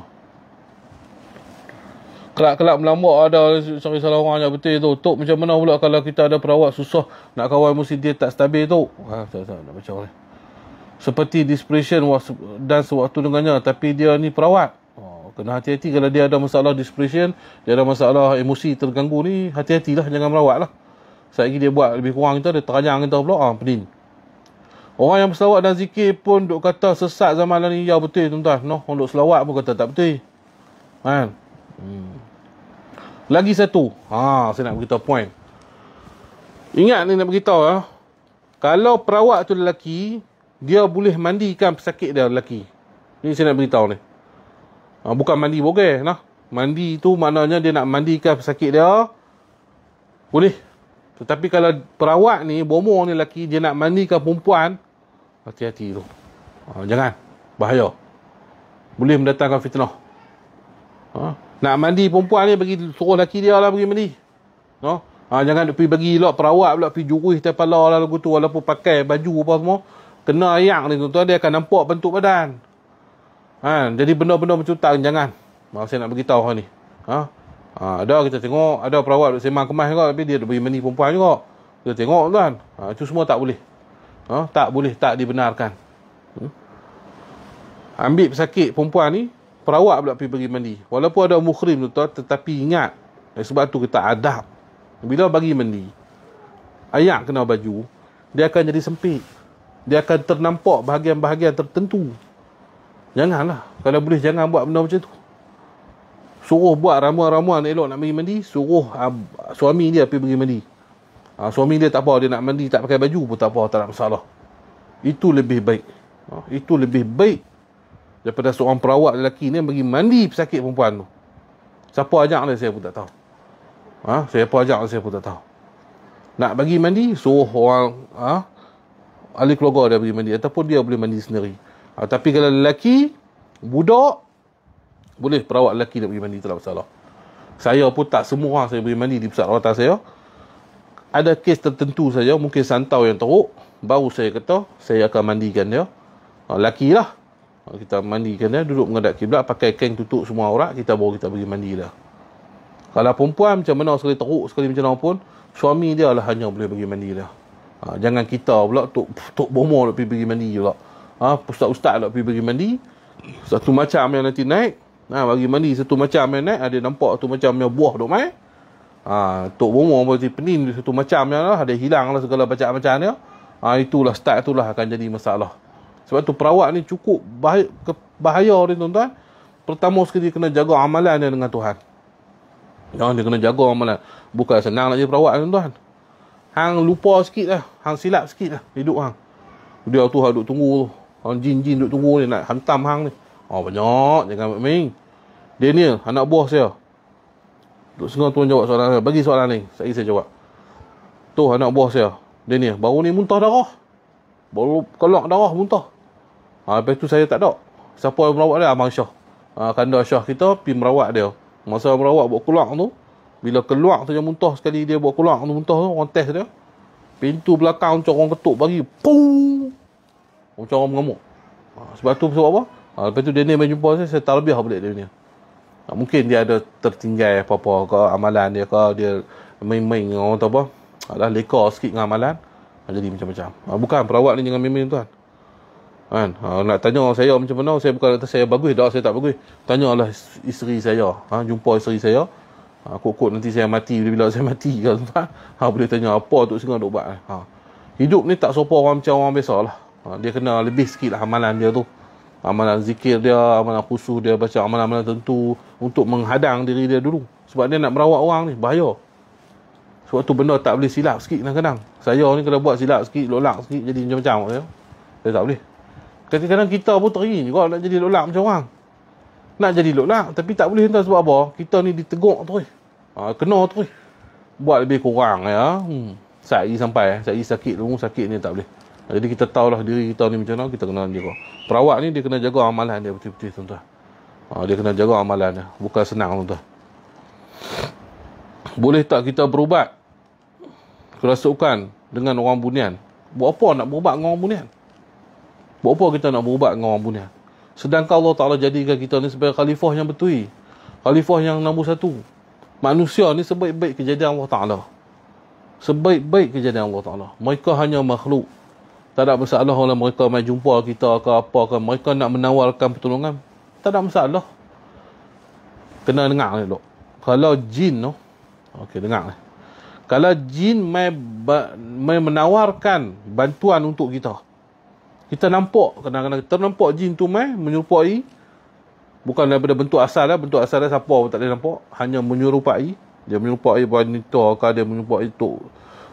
kelak-kelak melambak ada cari salah orang yang betul tu. Tok macam mana pula kalau kita ada perawat susah nak kawal mesti dia tak stabil tu. Ha, tak, tak, nak baca orang Seperti dispersion dan sewaktu dengannya tapi dia ni perawat. Oh, kena hati-hati kalau dia ada masalah dispersion, dia ada masalah emosi terganggu ni, hati-hatilah jangan merawat lah. Sebab dia buat lebih kurang kita, dia teranyang kita pula, ha, pening. Orang yang berselawat dan zikir pun duk kata sesat zaman ni, ya betul tuan-tuan. No, orang selawat pun kata tak betul. Kan? Hmm. Lagi satu. Ha, saya nak beritahu point. Ingat ni nak beritahu. Ha? Kalau perawat tu lelaki, dia boleh mandikan pesakit dia lelaki. Ini saya nak beritahu ni. Ha, bukan mandi bogeh. Nah. Mandi tu maknanya dia nak mandikan pesakit dia. Boleh. Tetapi kalau perawat ni, bomo ni lelaki, dia nak mandikan perempuan, hati-hati tu. Ha, jangan. Bahaya. Boleh mendatangkan fitnah. Ha? Nak mandi perempuan ni bagi suruh lelaki dia lah pergi mandi. No? Ha, jangan pergi bagi lah perawat pula pergi juri tepala lah lagu tu walaupun pakai baju apa semua. Kena ayak ni tuan-tuan dia akan nampak bentuk badan. Ha, jadi benda-benda macam tu tak jangan. Maaf saya nak beritahu ni. Ha? Ha, ada kita tengok, ada perawat duduk semang kemas juga tapi dia duduk pergi mandi perempuan juga. Kita tengok tuan. Ha, itu semua tak boleh. Ha, tak boleh, tak dibenarkan. Hmm? Ambil pesakit perempuan ni, perawat pula pergi mandi. Walaupun ada mukhrim tu tetapi ingat. Eh, sebab tu kita adab. Bila bagi mandi, ayak kena baju, dia akan jadi sempit. Dia akan ternampak bahagian-bahagian tertentu. Janganlah. Kalau boleh jangan buat benda macam tu. Suruh buat ramuan-ramuan elok nak pergi mandi, suruh uh, suami dia pergi mandi. Uh, suami dia tak apa, dia nak mandi tak pakai baju pun tak apa, tak ada masalah. Itu lebih baik. Uh, itu lebih baik daripada seorang perawat lelaki ni bagi mandi pesakit perempuan tu siapa ajak dia saya pun tak tahu ha? siapa ajak dia saya pun tak tahu nak bagi mandi suruh orang ha? ahli keluarga dia bagi mandi ataupun dia boleh mandi sendiri ha? tapi kalau lelaki budak boleh perawat lelaki nak bagi mandi tak masalah saya pun tak semua orang saya bagi mandi di pusat rawatan saya ada kes tertentu saja mungkin santau yang teruk baru saya kata saya akan mandikan dia ha, lelaki lah kita mandikan dia duduk menghadap kiblat pakai kain tutup semua aurat kita baru kita bagi mandi dia kalau perempuan macam mana sekali teruk sekali macam mana pun suami dia lah hanya boleh bagi mandi dia ha, jangan kita pula tok tok bomo nak pergi bagi mandi pula ha, ustaz-ustaz nak pergi bagi mandi satu macam yang nanti naik Nah, ha, bagi mandi satu macam yang naik, ada nampak tu macam yang buah dok mai. Ha, Tok Bomo mesti pening satu macam yang lah, ada hilang lah segala bacaan macam dia. Ha, itulah start itulah akan jadi masalah. Sebab tu perawat ni cukup bahaya, bahaya ni tuan-tuan. Pertama sekali dia kena jaga amalan dia dengan Tuhan. Yang dia kena jaga amalan. Bukan senang nak jadi perawat ni tuan-tuan. Hang lupa sikit lah. Hang silap sikit lah. Hidup hang. Dia tu hang duduk tunggu tu. Hang jin-jin duduk tunggu ni nak hantam hang ni. Oh banyak jangan main. Daniel anak buah saya. Duduk sengah tuan jawab soalan saya. Bagi soalan ni. Saya saya jawab. Tu anak buah saya. Daniel baru ni muntah darah. Baru kelak darah muntah. Ah, ha, lepas tu saya tak ada. Siapa yang merawat dia? Ah, Abang Syah. Ha, kandar Syah kita pergi merawat dia. Masa merawat buat keluar tu. Bila keluar tu yang muntah sekali dia buat keluar tu muntah tu. Orang test dia. Pintu belakang macam orang ketuk bagi. Pum! Macam orang mengamuk. Ha, sebab tu sebab apa? Ha, lepas tu dia ni main jumpa saya, saya tarbiah balik dia ni. Ha, mungkin dia ada tertinggal apa-apa ke amalan dia ke. Dia main-main dengan orang tu apa. Ha, dah leka sikit dengan amalan. Ha, jadi macam-macam. Ha, bukan perawat ni jangan main-main tuan. Kan? Ha, nak tanya orang saya macam mana? Saya bukan kata saya bagus. Tak, saya tak bagus. Tanyalah isteri saya. Ha, jumpa isteri saya. Ha, kot-kot nanti saya mati. Bila-bila saya mati. Kan? Ha, boleh tanya apa tu sehingga duk buat. Ha. Hidup ni tak sopa orang macam orang biasa lah. Ha, dia kena lebih sikit lah amalan dia tu. Amalan zikir dia, amalan khusus dia, baca amalan-amalan tentu untuk menghadang diri dia dulu. Sebab dia nak merawat orang ni, bahaya. Sebab tu benda tak boleh silap sikit kadang-kadang. Saya ni kalau buat silap sikit, lolak sikit, jadi macam-macam. Saya, saya tak boleh. Kadang-kadang kita pun teringin juga nak jadi lolak macam orang. Nak jadi lolak tapi tak boleh entah sebab apa. Kita ni ditegok terus. Ha, kena terus. Buat lebih kurang ya. Hmm. Saya sampai. Eh. Saya sakit. Lungu sakit ni tak boleh. Ah, jadi kita tahulah diri kita ni macam mana. Kita kena jaga. Perawat ni dia kena jaga amalan dia betul-betul tuan-tuan. Ha, dia kena jaga amalan dia. Bukan senang tuan-tuan. Boleh tak kita berubat? Kerasukan dengan orang bunian. Buat apa nak berubat dengan orang bunian? Buat apa kita nak berubat dengan orang punya? Sedangkan Allah Ta'ala jadikan kita ni sebagai khalifah yang betul. Khalifah yang nombor satu. Manusia ni sebaik-baik kejadian Allah Ta'ala. Sebaik-baik kejadian Allah Ta'ala. Mereka hanya makhluk. Tak ada masalah kalau mereka main jumpa kita ke apa ke. Mereka nak menawarkan pertolongan. Tak ada masalah. Kena dengar ni dok. Kalau jin tu. Okey, dengar ni. Kalau jin main, main menawarkan bantuan untuk kita kita nampak kadang-kadang kita nampak jin tu mai menyerupai bukan daripada bentuk asal lah bentuk asal dia siapa pun tak boleh nampak hanya menyerupai dia menyerupai wanita ke dia menyerupai tok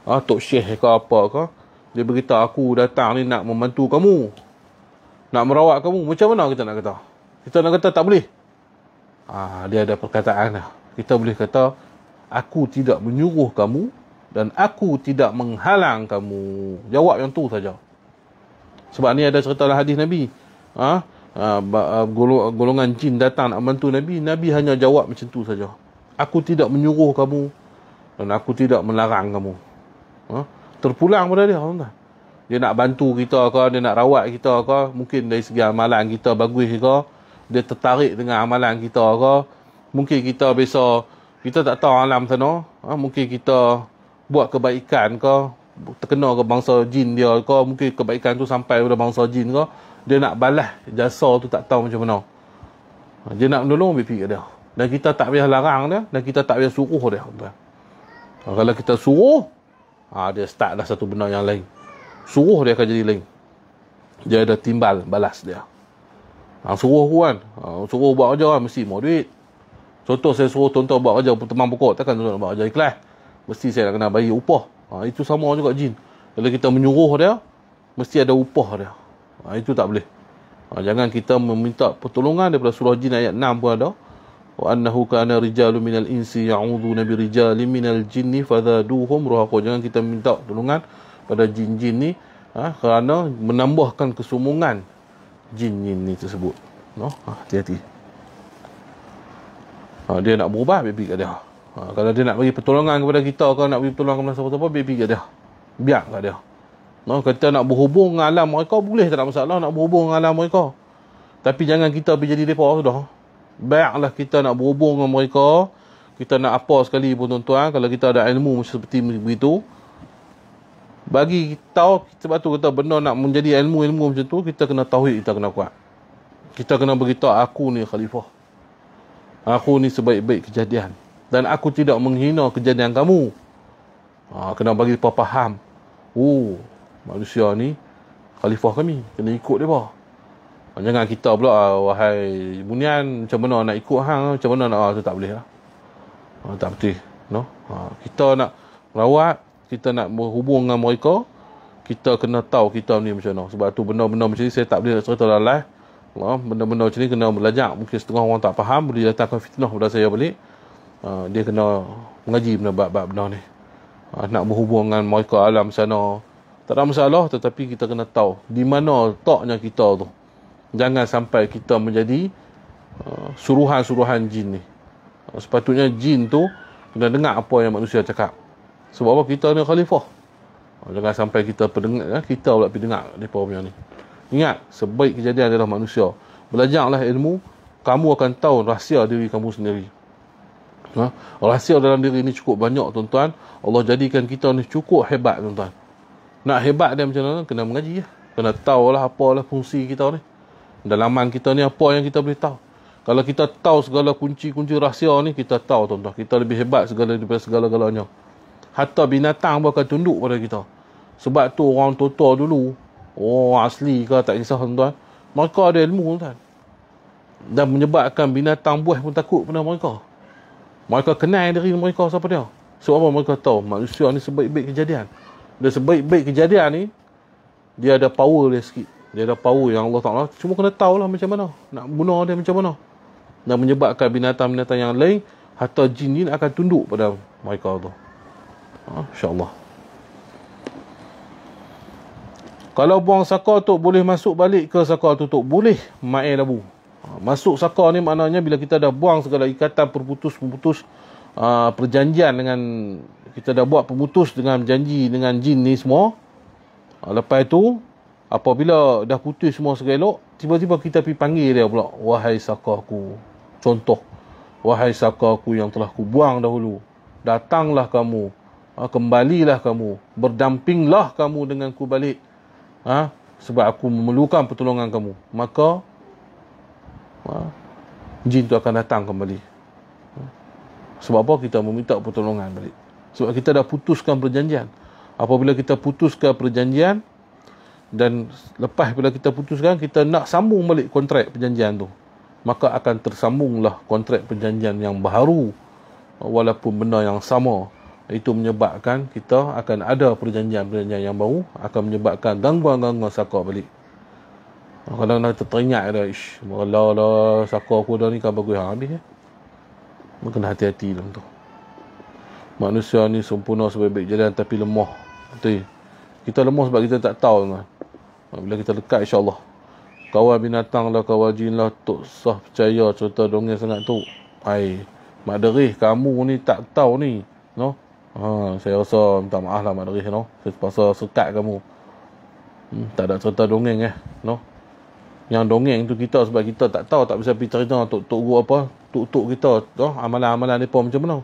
ah tok syekh ke apa ke dia berita aku datang ni nak membantu kamu nak merawat kamu macam mana kita nak kata kita nak kata tak boleh ah dia ada perkataan lah kita boleh kata aku tidak menyuruh kamu dan aku tidak menghalang kamu jawab yang tu saja sebab ni ada cerita dalam hadis Nabi. Ha? Uh, uh, golongan jin datang nak bantu Nabi. Nabi hanya jawab macam tu saja. Aku tidak menyuruh kamu. Dan aku tidak melarang kamu. Ha? Terpulang pada dia. tuan Dia nak bantu kita ke. Dia nak rawat kita ke. Mungkin dari segi amalan kita bagus ke. Dia tertarik dengan amalan kita ke. Mungkin kita biasa. Kita tak tahu alam sana. Ha? Mungkin kita buat kebaikan ke terkenal ke bangsa jin dia ke mungkin kebaikan tu sampai pada bangsa jin ke dia nak balas jasa tu tak tahu macam mana ha, dia nak menolong bibi dia dan kita tak payah larang dia dan kita tak payah suruh dia tuan ha, kalau kita suruh ha, dia start dah satu benda yang lain suruh dia akan jadi lain dia ada timbal balas dia ha, suruh aku kan ha, suruh buat kerja kan mesti mau duit contoh saya suruh tuan-tuan buat kerja teman pokok takkan tuan-tuan buat kerja ikhlas mesti saya nak kena bayar upah Ha, itu sama juga jin. Kalau kita menyuruh dia, mesti ada upah dia. Ha, itu tak boleh. Ha, jangan kita meminta pertolongan daripada surah jin ayat 6 pun ada. Wa annahu kana rijalun minal insi ya'uduna bi rijalin minal jinni fadaduhum ruhaqo. Jangan kita minta pertolongan pada jin-jin ni ha, kerana menambahkan kesumungan jin-jin ni tersebut. No? Ha, hati-hati. Ha, dia nak berubah, baby kat dia. Ha, kalau dia nak bagi pertolongan kepada kita, kalau nak bagi pertolongan kepada siapa-siapa, baby kat dia. Biar kat dia. No, kita nak berhubung dengan alam mereka, boleh tak ada masalah nak berhubung dengan alam mereka. Tapi jangan kita pergi jadi mereka sudah. Baiklah kita nak berhubung dengan mereka. Kita nak apa sekali pun tuan-tuan. Kalau kita ada ilmu seperti begitu. Bagi kita, sebab tu kita benar nak menjadi ilmu-ilmu macam tu, kita kena tahu kita kena kuat. Kita kena beritahu, aku ni khalifah. Aku ni sebaik-baik kejadian dan aku tidak menghina kejadian kamu. Ha, kena bagi dia faham. Oh, manusia ni khalifah kami. Kena ikut dia apa? Ha, jangan kita pula, ah, wahai bunian, macam mana nak ikut hang, macam mana nak, ah, tak boleh lah. Ha, tak betul. No? Ha, kita nak rawat, kita nak berhubung dengan mereka, kita kena tahu kita ni macam mana. Sebab tu benda-benda macam ni saya tak boleh nak cerita dalam live. Benda-benda macam ni kena belajar. Mungkin setengah orang tak faham. Boleh datangkan fitnah pada saya balik. Ah, dia kena mengaji benda bab-bab benda ni. Uh, nak berhubung dengan mereka alam sana. Tak ada masalah tetapi kita kena tahu di mana taknya kita tu. Jangan sampai kita menjadi ah, suruhan-suruhan jin ni. Uh, sepatutnya jin tu kena dengar apa yang manusia cakap. Sebab apa kita ni khalifah. Uh, jangan sampai kita pendengar, eh, kita pula pergi dengar mereka punya ni. Ingat, sebaik kejadian adalah manusia. Belajarlah ilmu, kamu akan tahu rahsia diri kamu sendiri. Ha? Rahsia dalam diri ni cukup banyak tuan-tuan. Allah jadikan kita ni cukup hebat tuan-tuan. Nak hebat dia macam mana? Kena mengaji ya. Kena tahu lah apa lah fungsi kita ni. Dalaman kita ni apa yang kita boleh tahu. Kalau kita tahu segala kunci-kunci rahsia ni, kita tahu tuan-tuan. Kita lebih hebat segala daripada segala-galanya. Hatta binatang pun akan tunduk pada kita. Sebab tu orang tutur dulu. Orang oh, asli ke tak kisah tuan-tuan. Mereka ada ilmu tuan-tuan. Dan menyebabkan binatang buah pun takut pada mereka. Mereka kenal dari mereka siapa dia. Sebab apa mereka tahu manusia ni sebaik-baik kejadian. Dan sebaik-baik kejadian ni, dia ada power dia sikit. Dia ada power yang Allah Ta'ala cuma kena tahulah macam mana. Nak bunuh dia macam mana. nak menyebabkan binatang-binatang yang lain, hatta jin-jin akan tunduk pada mereka tu. Ha, InsyaAllah. Kalau buang saka tu boleh masuk balik ke saka tu tu boleh main labu. Ah, masuk saka ni maknanya bila kita dah buang segala ikatan perputus-perputus ah, perjanjian dengan kita dah buat pemutus dengan janji dengan jin ni semua. Ah, lepas itu apabila dah putus semua segala tiba-tiba kita pergi panggil dia pula. Wahai saka aku. Contoh. Wahai saka aku yang telah ku buang dahulu. Datanglah kamu. Kembalilah kamu. Berdampinglah kamu dengan ku balik. Ha? Sebab aku memerlukan pertolongan kamu. Maka jin tu akan datang kembali. Sebab apa kita meminta pertolongan balik? Sebab kita dah putuskan perjanjian. Apabila kita putuskan perjanjian dan lepas bila kita putuskan kita nak sambung balik kontrak perjanjian tu, maka akan tersambunglah kontrak perjanjian yang baru walaupun benda yang sama. Itu menyebabkan kita akan ada perjanjian-perjanjian yang baru akan menyebabkan gangguan-gangguan saka balik. Kadang-kadang terteringat ada Ish Merelau lah Saka aku dah ni Kabar gue habis ya. Eh? kena hati-hati dalam tu Manusia ni sempurna sebaik-baik jalan Tapi lemah Betul Kita lemah sebab kita tak tahu kan? Bila kita dekat insyaAllah Kawal binatang lah Kawal jin lah Tok sah percaya Cerita dongeng sangat tu Hai Mak Derih Kamu ni tak tahu ni No ha, Saya rasa Minta maaf lah Mak Derih no? Sebab sekat kamu hmm, Tak ada cerita dongeng eh No yang dongeng tu kita sebab kita tak tahu tak bisa pergi cerita tok tok guru apa tok tok kita tu amalan-amalan depa macam mana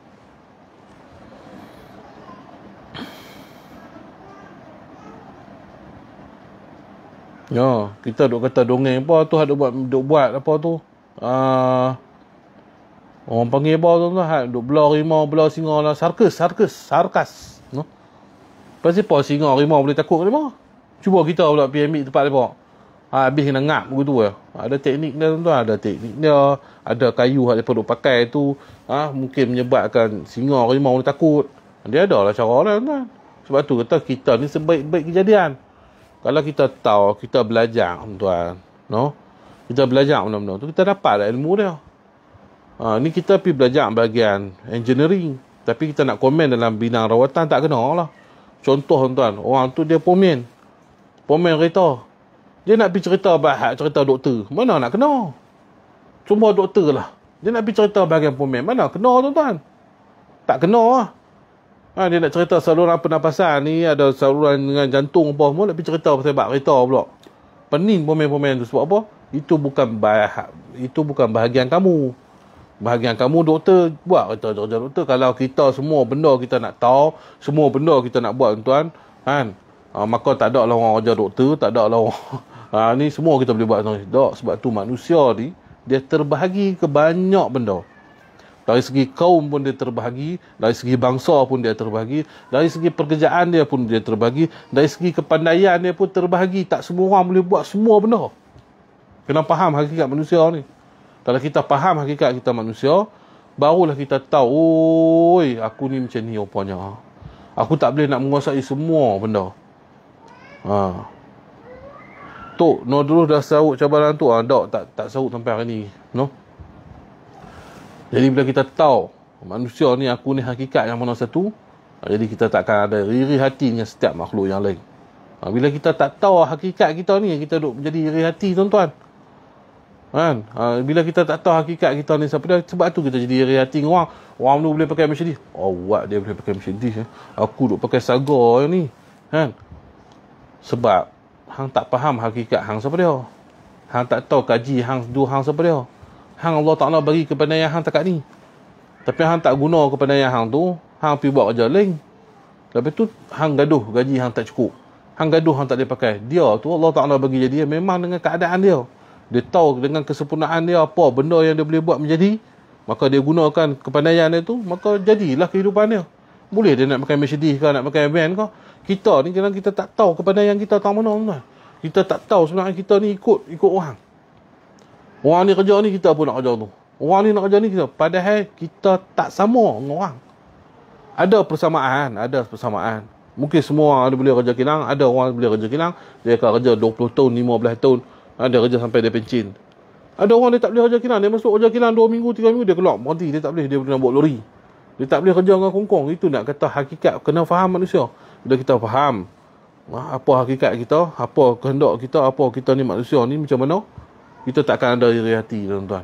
Ya, kita duk kata dongeng apa tu hak duk buat duk buat apa tu? Ah uh, orang panggil apa tu tu hak duk belah rimau belah singa lah sarkas sarkas sarkas. No. Pasal apa singa rimau boleh takut ke depa? Cuba kita pula pergi ambil tempat depa ha, habis kena ngap begitu ya. Ha, ada teknik dia tuan, ada teknik dia, ada kayu yang dia perlu pakai tu, ha, mungkin menyebabkan singa harimau ni takut. Dia ada lah cara lah tuan. Sebab tu kata kita ni sebaik-baik kejadian. Kalau kita tahu, kita belajar tuan, no? Kita belajar benda-benda tu, kita dapat lah ilmu dia. Ha, ni kita pergi belajar bahagian engineering. Tapi kita nak komen dalam bidang rawatan, tak kena lah. Contoh tuan, orang tu dia pomen. Pomen kereta. Dia nak pergi cerita bahat, cerita doktor. Mana nak kena? Cuma doktor lah. Dia nak pergi cerita bahagian pemen. Mana kena tuan-tuan? Tak kena lah. Ha, dia nak cerita saluran pernafasan ni, ada saluran dengan jantung apa semua, nak pergi cerita pasal bak kereta pula. Pening pemen-pemen tu sebab apa? Itu bukan bahag- ha, itu bukan bahagian kamu. Bahagian kamu doktor, buat kereta kerja doktor. Kalau kita semua benda kita nak tahu, semua benda kita nak buat tuan-tuan, kan? Ha, maka tak ada lah orang kerja doktor, tak ada lah orang Ha, ni semua kita boleh buat tangis. Tak, sebab tu manusia ni, dia terbahagi ke banyak benda. Dari segi kaum pun dia terbahagi, dari segi bangsa pun dia terbahagi, dari segi pekerjaan dia pun dia terbahagi, dari segi kepandaian dia pun terbahagi. Tak semua orang boleh buat semua benda. Kena faham hakikat manusia ni. Kalau kita faham hakikat kita manusia, barulah kita tahu, oi, aku ni macam ni rupanya. Aku tak boleh nak menguasai semua benda. Ha tok no dulu dah sahut cabaran tu ah dak tak tak sahut sampai hari ni no jadi bila kita tahu manusia ni aku ni hakikat yang mana satu ah, jadi kita takkan ada riri hati dengan setiap makhluk yang lain ah, bila kita tak tahu ah, hakikat kita ni kita duk jadi iri hati tuan-tuan kan bila kita tak tahu hakikat kita ni siapa dia sebab tu kita jadi iri hati orang orang tu boleh pakai Mercedes Oh oh, dia boleh pakai Mercedes eh? aku duk pakai Saga ni kan sebab hang tak faham hakikat hang siapa dia. Hang tak tahu kaji hang dua hang siapa dia. Hang Allah Taala bagi kepada yang hang takat ni. Tapi hang tak guna kepada yang hang tu, hang pi buat kerja lain. Lepas tu hang gaduh gaji hang tak cukup. Hang gaduh hang tak boleh pakai. Dia tu Allah Taala bagi jadi memang dengan keadaan dia. Dia tahu dengan kesempurnaan dia apa benda yang dia boleh buat menjadi. Maka dia gunakan kepandaian dia tu, maka jadilah kehidupan dia. Boleh dia nak pakai Mercedes ke, nak pakai van ke kita ni kadang kita tak tahu kepada yang kita tahu mana tuan kita tak tahu sebenarnya kita ni ikut ikut orang orang ni kerja ni kita pun nak kerja tu orang ni nak kerja ni kita padahal kita tak sama dengan orang ada persamaan ada persamaan mungkin semua ada boleh kerja kilang ada orang boleh kerja kilang dia akan kerja 20 tahun 15 tahun ada ha, kerja sampai dia pencin ada orang dia tak boleh kerja kilang dia masuk kerja kilang 2 minggu 3 minggu dia keluar berhenti dia tak boleh dia boleh nak buat lori dia tak boleh kerja dengan kongkong itu nak kata hakikat kena faham manusia bila kita faham ah, apa hakikat kita, apa kehendak kita, apa kita ni manusia ni macam mana, kita takkan ada iri hati tuan-tuan.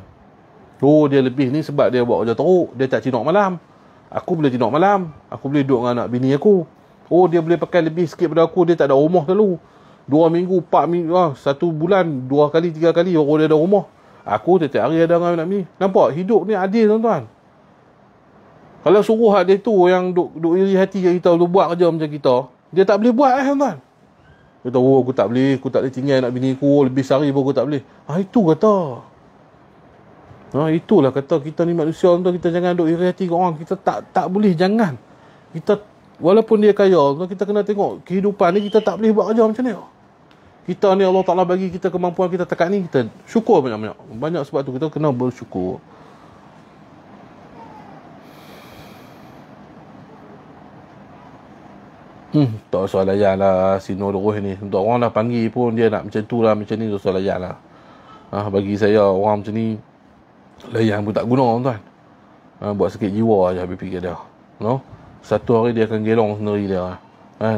Oh dia lebih ni sebab dia buat kerja teruk, dia tak cinok malam. Aku boleh cinok malam, aku boleh duduk dengan anak bini aku. Oh dia boleh pakai lebih sikit daripada aku, dia tak ada rumah selalu. Dua minggu, empat minggu, ah, satu bulan, dua kali, tiga kali, orang oh, dia ada rumah. Aku tetap hari ada dengan anak bini. Nampak? Hidup ni adil tuan-tuan. Kalau suruh hak dia tu yang duk, duk iri hati kat kita tu buat kerja macam kita, dia tak boleh buat eh, tuan. Dia tahu, oh, aku tak boleh, aku tak boleh tinggal nak bini aku, lebih sari pun aku tak boleh. Ah ha, itu kata. Ha, itulah kata kita ni manusia tu, kita jangan duk iri hati orang. Kita tak tak boleh, jangan. Kita, walaupun dia kaya, kita kena tengok kehidupan ni, kita tak boleh buat kerja macam ni. Kita ni Allah Ta'ala bagi kita kemampuan kita tekat ni, kita syukur banyak-banyak. Banyak sebab tu kita kena bersyukur. Hmm, tak usah layan lah si Nur Ruh ni. Untuk orang dah panggil pun dia nak macam tu lah, macam ni tak usah layan lah. ha, bagi saya orang macam ni, layan pun tak guna orang tuan. Ha, buat sakit jiwa je habis fikir dia. No? Satu hari dia akan gelong sendiri dia lah. Ha?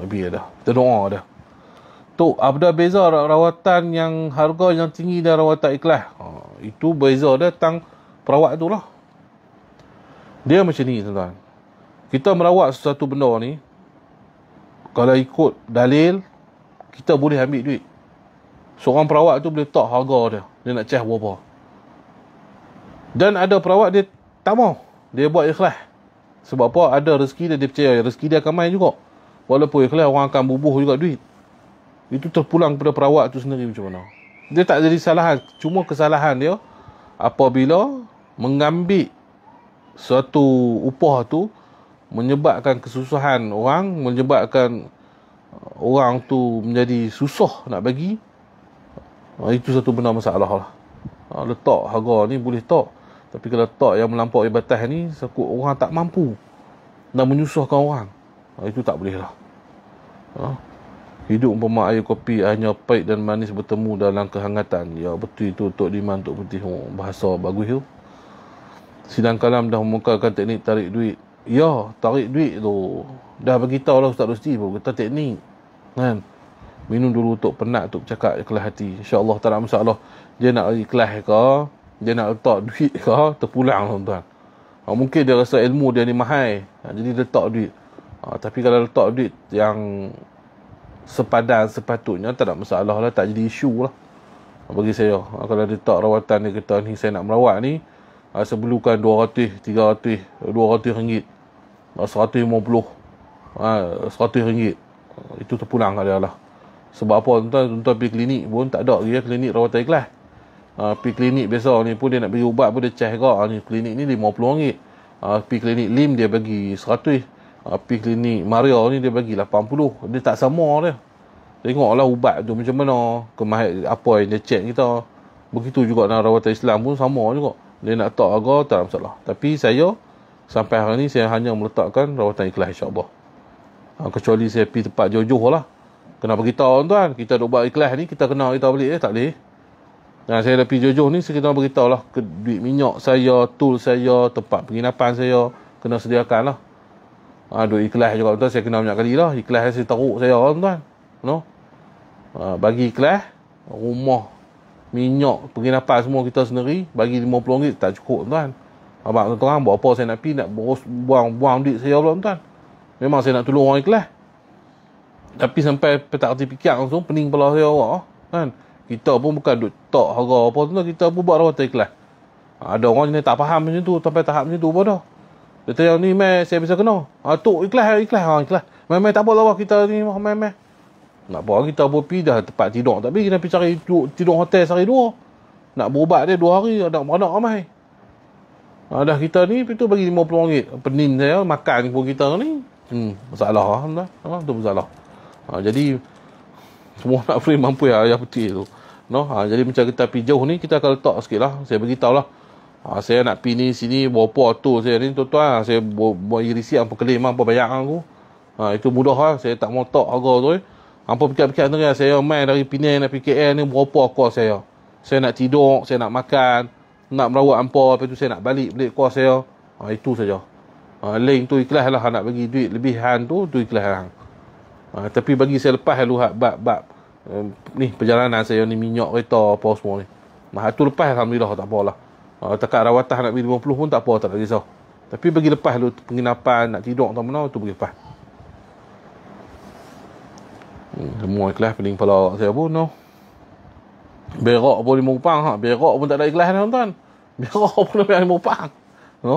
Habis dia dah. Kita doa dia. Tok, ada beza rawatan yang harga yang tinggi dan rawatan ikhlas? Ha, itu beza dia tentang perawat tu lah. Dia macam ni tuan-tuan. Kita merawat sesuatu benda ni, kalau ikut dalil kita boleh ambil duit seorang perawat tu boleh tak harga dia dia nak cah berapa dan ada perawat dia tak mau dia buat ikhlas sebab apa ada rezeki dia dia percaya rezeki dia akan main juga walaupun ikhlas orang akan bubuh juga duit itu terpulang kepada perawat tu sendiri macam mana dia tak jadi kesalahan cuma kesalahan dia apabila mengambil suatu upah tu menyebabkan kesusahan orang, menyebabkan orang tu menjadi susah nak bagi. Ha, itu satu benda masalah lah. Ha, letak harga ni boleh tak. Tapi kalau tak yang melampaui batas ni, sekut orang tak mampu nak menyusahkan orang. Ha, itu tak boleh lah. Ha. Hidup umpama air kopi hanya pahit dan manis bertemu dalam kehangatan. Ya betul itu Tok Diman, Tok Putih. Oh, bahasa bagus tu. Sidang kalam dah memukakan teknik tarik duit ya tarik duit tu dah bagi tahu lah ustaz Rusti pun kita teknik kan minum dulu untuk penat untuk cakap kelas hati insyaallah tak ada masalah dia nak ikhlas kelas ke dia nak letak duit ke terpulang lah, tuan ha, mungkin dia rasa ilmu dia ni mahal ha, jadi dia letak duit ha, tapi kalau letak duit yang sepadan sepatutnya tak ada masalah lah tak jadi isu lah ha, bagi saya ha, kalau dia tak rawatan dia kata ni saya nak merawat ni ha, sebelukan 200 300 200 ringgit RM150 ha, RM100 itu terpulang dia lah sebab apa tuan-tuan tuan pergi klinik pun tak ada lagi ya, klinik rawatan ikhlas ha, pergi klinik biasa ni pun dia nak beri ubat pun dia cek ke ha, ni, klinik ni RM50 ha, pergi klinik LIM dia bagi RM100 ha, pergi klinik Maria ni dia bagi RM80 dia tak sama dia tengoklah ubat tu macam mana kemah apa yang dia cek kita begitu juga dalam rawatan Islam pun sama juga dia nak tak agak tak ada masalah tapi saya sampai hari ni saya hanya meletakkan rawatan ikhlas insyaAllah ha, kecuali saya pergi tempat jauh-jauh lah kena beritahu tuan, tuan kita duk buat ikhlas ni kita kena kita balik eh tak boleh Nah ha, saya dah pergi jauh-jauh ni saya kena beritahu lah ke duit minyak saya tool saya tempat penginapan saya kena sediakan lah ha, duit ikhlas juga tuan, saya kena banyak kali lah ikhlas saya teruk saya tuan, tuan. No? Ha, bagi ikhlas rumah minyak penginapan semua kita sendiri bagi RM50 tak cukup tuan. Abang kata, buat apa saya nak pergi, nak buang, buang duit saya pula tuan. Memang saya nak tolong orang ikhlas. Tapi sampai petak hati fikir langsung, pening kepala saya awak. Kan? Kita pun bukan duk tok harga apa tu, kita pun buat rawat ikhlas. Ha, ada orang yang tak faham macam tu, sampai tahap macam tu pun dah. Dia tanya, ni meh saya bisa kena. Ha, tok ikhlas, eh, ikhlas, ha, ikhlas. Memang -me, tak apa lah kita ni, memang meh. Nak buat kita pun pergi dah tempat tidur. Tapi kita pergi cari tidur hotel sehari dua. Nak berubat dia dua hari, ada beranak ramai. Ha, dah kita ni, itu bagi RM50 penin saya, makan pun kita ni. Hmm, masalah lah. Ha, itu masalah. Ha, ah, jadi, semua nak frame mampu ya, yang putih tu. No, ha, jadi macam kita pergi jauh ni, kita akan letak sikit lah. Saya beritahu lah. Ha, saya nak pergi ni, sini, berapa auto saya ni, tuan-tuan. Ha, saya buat, buat iri siap, apa kelim, apa bayar aku. Ha, itu mudah lah. Saya tak mau tak aku tu. Eh. Apa pikir-pikir tu, kan, saya main dari Penang nak PKN ni, berapa kos saya. Saya nak tidur, saya nak makan nak merawat hampa lepas tu saya nak balik balik kuasa saya ha, itu saja ha, lain tu ikhlas lah nak bagi duit lebih han tu tu ikhlas lah ha, tapi bagi saya lepas lah luhat bab bab eh, ni perjalanan saya ni minyak kereta apa semua ni nah ha, tu lepas Alhamdulillah tak apa lah ha, takat rawatan nak pergi 50 pun tak apa tak risau tapi bagi lepas lu lah, penginapan nak tidur atau mana tu bagi lepas hmm, semua ikhlas pening pala saya pun no Berok pun lima upang ha. Berok pun tak ada ikhlas ni tuan-tuan. Berok pun ada lima upang. No?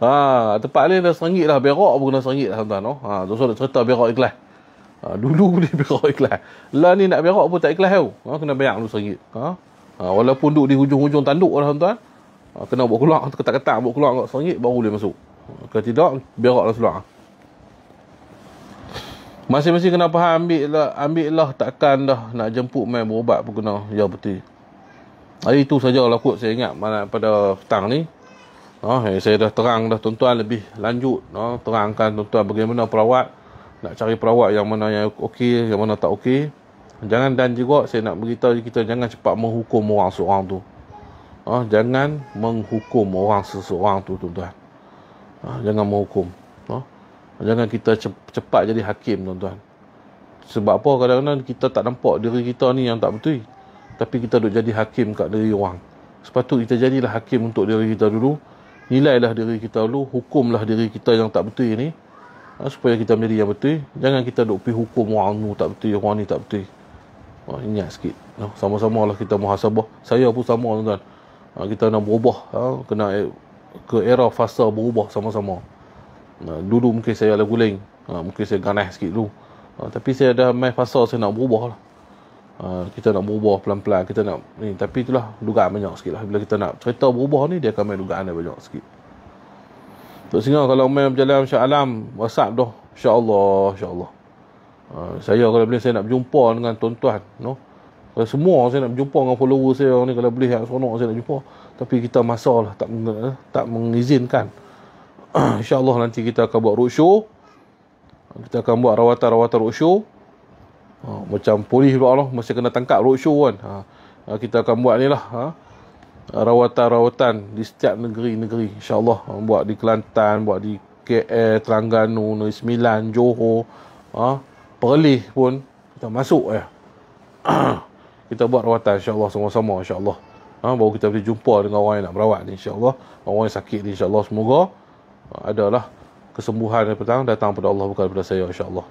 Ha, tempat lain dah seringgit lah. Berok pun dah seringgit lah tuan-tuan. No? Ha, tu tuan nak cerita berok ikhlas. Ha, dulu dia berok ikhlas. Lah ni nak berok pun tak ikhlas tau. Ha, kena bayar dulu seringgit. Ha? ha? walaupun duduk di hujung-hujung tanduk lah tuan-tuan. Ha, kena buat keluar. Ketak-ketak buat keluar seringgit baru boleh masuk. Ha, kalau tidak, berok lah seluar. Masing-masing kena faham ambil lah, ambil lah takkan dah nak jemput main berubat pun kena. Ya betul. Hari itu saja lah kot saya ingat malam pada petang ni. Oh, saya dah terang dah tuan-tuan lebih lanjut. No? Ha, terangkan tuan-tuan bagaimana perawat. Nak cari perawat yang mana yang okey, yang mana tak okey. Jangan dan juga saya nak beritahu kita jangan cepat menghukum orang seorang tu. Oh, jangan menghukum orang seseorang tu tuan-tuan. Oh, jangan menghukum. Jangan kita cepat jadi hakim tuan-tuan. Sebab apa kadang-kadang kita tak nampak diri kita ni yang tak betul. Tapi kita duduk jadi hakim kat diri orang. Sepatut kita jadilah hakim untuk diri kita dulu. Nilailah diri kita dulu. Hukumlah diri kita yang tak betul ni. Ha, supaya kita menjadi yang betul. Jangan kita duduk pergi hukum orang ni tak betul. Orang ni tak betul. Ha, ingat sikit. Ha, sama-sama lah kita muhasabah. Saya pun sama tuan-tuan. Ha, kita nak berubah. Ha, kena ke era fasa berubah sama-sama. Ah, dulu mungkin saya ada lain ah, mungkin saya ganas sikit dulu ah, tapi saya dah main pasal saya nak berubah lah. ha, kita nak berubah pelan-pelan kita nak ni tapi itulah dugaan banyak sikit lah. bila kita nak cerita berubah ni dia akan main dugaan dia banyak sikit Tok Singa kalau main berjalan Masya Alam WhatsApp dah InsyaAllah InsyaAllah ha, saya kalau boleh saya nak berjumpa dengan tuan-tuan no? Kalau semua saya nak berjumpa dengan follower saya ni kalau boleh yang seronok saya nak jumpa tapi kita masalah tak tak mengizinkan. insyaAllah nanti kita akan buat roadshow kita akan buat rawatan-rawatan roadshow ha, macam polis pula lah masih kena tangkap roadshow kan ha, ha, kita akan buat ni lah ha, rawatan-rawatan di setiap negeri-negeri insyaAllah ha, buat di Kelantan buat di KL Terengganu Negeri Sembilan Johor ha, Perlis pun kita masuk ya. kita buat rawatan insyaAllah sama-sama insyaAllah ha, baru kita boleh jumpa dengan orang yang nak merawat ni insyaAllah orang yang sakit ni insyaAllah semoga Allah adalah kesembuhan yang datang. datang pada Allah bukan pada saya Insya Allah.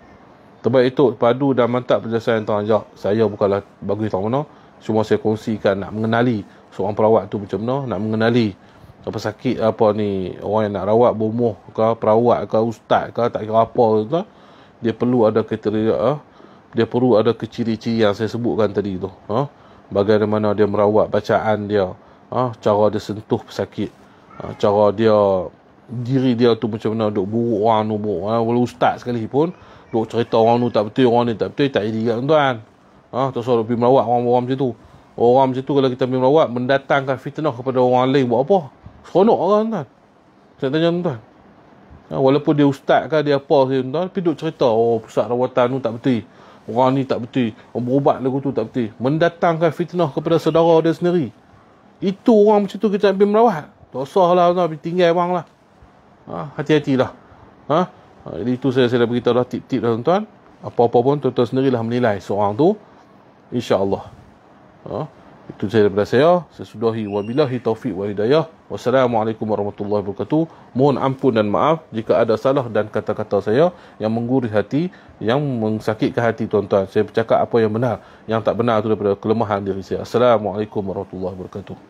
terbaik itu padu dan mantap penyelesaian tuan ajak saya bukanlah bagi tuan mana cuma saya kongsikan nak mengenali seorang perawat tu macam mana nak mengenali apa sakit apa ni orang yang nak rawat bomoh ke perawat ke ustaz ke tak kira apa tu dia perlu ada kriteria ah. dia perlu ada keciri-ciri yang saya sebutkan tadi tu ha? bagaimana dia merawat bacaan dia ha? cara dia sentuh pesakit ha? cara dia diri dia tu macam mana dok buruk orang tu buruk ha? walau ustaz sekalipun duk cerita orang tu tak betul orang ni tak betul tak ada kan tuan ha? tak suruh pergi melawat orang-orang macam tu orang macam tu kalau kita pergi melawat mendatangkan fitnah kepada orang lain buat apa seronok orang tuan saya tanya tuan ha? walaupun dia ustaz kan dia apa saya tuan tapi duk cerita oh pusat rawatan tu tak betul orang ni tak betul orang berubat lagu tu tak betul mendatangkan fitnah kepada saudara dia sendiri itu orang macam tu kita pergi melawat tak usahlah tuan pergi tinggal bang lah hati hati lah, ha? ha? Jadi itu saya saya beritahu dah tip-tip dah tuan-tuan apa-apa pun tuan-tuan sendirilah menilai seorang tu insya-Allah ha? itu saya daripada saya sesudahi wabillahi taufiq wa hidayah wassalamualaikum warahmatullahi wabarakatuh mohon ampun dan maaf jika ada salah dan kata-kata saya yang mengguri hati yang mengsakitkan hati tuan-tuan saya bercakap apa yang benar yang tak benar itu daripada kelemahan diri saya assalamualaikum warahmatullahi wabarakatuh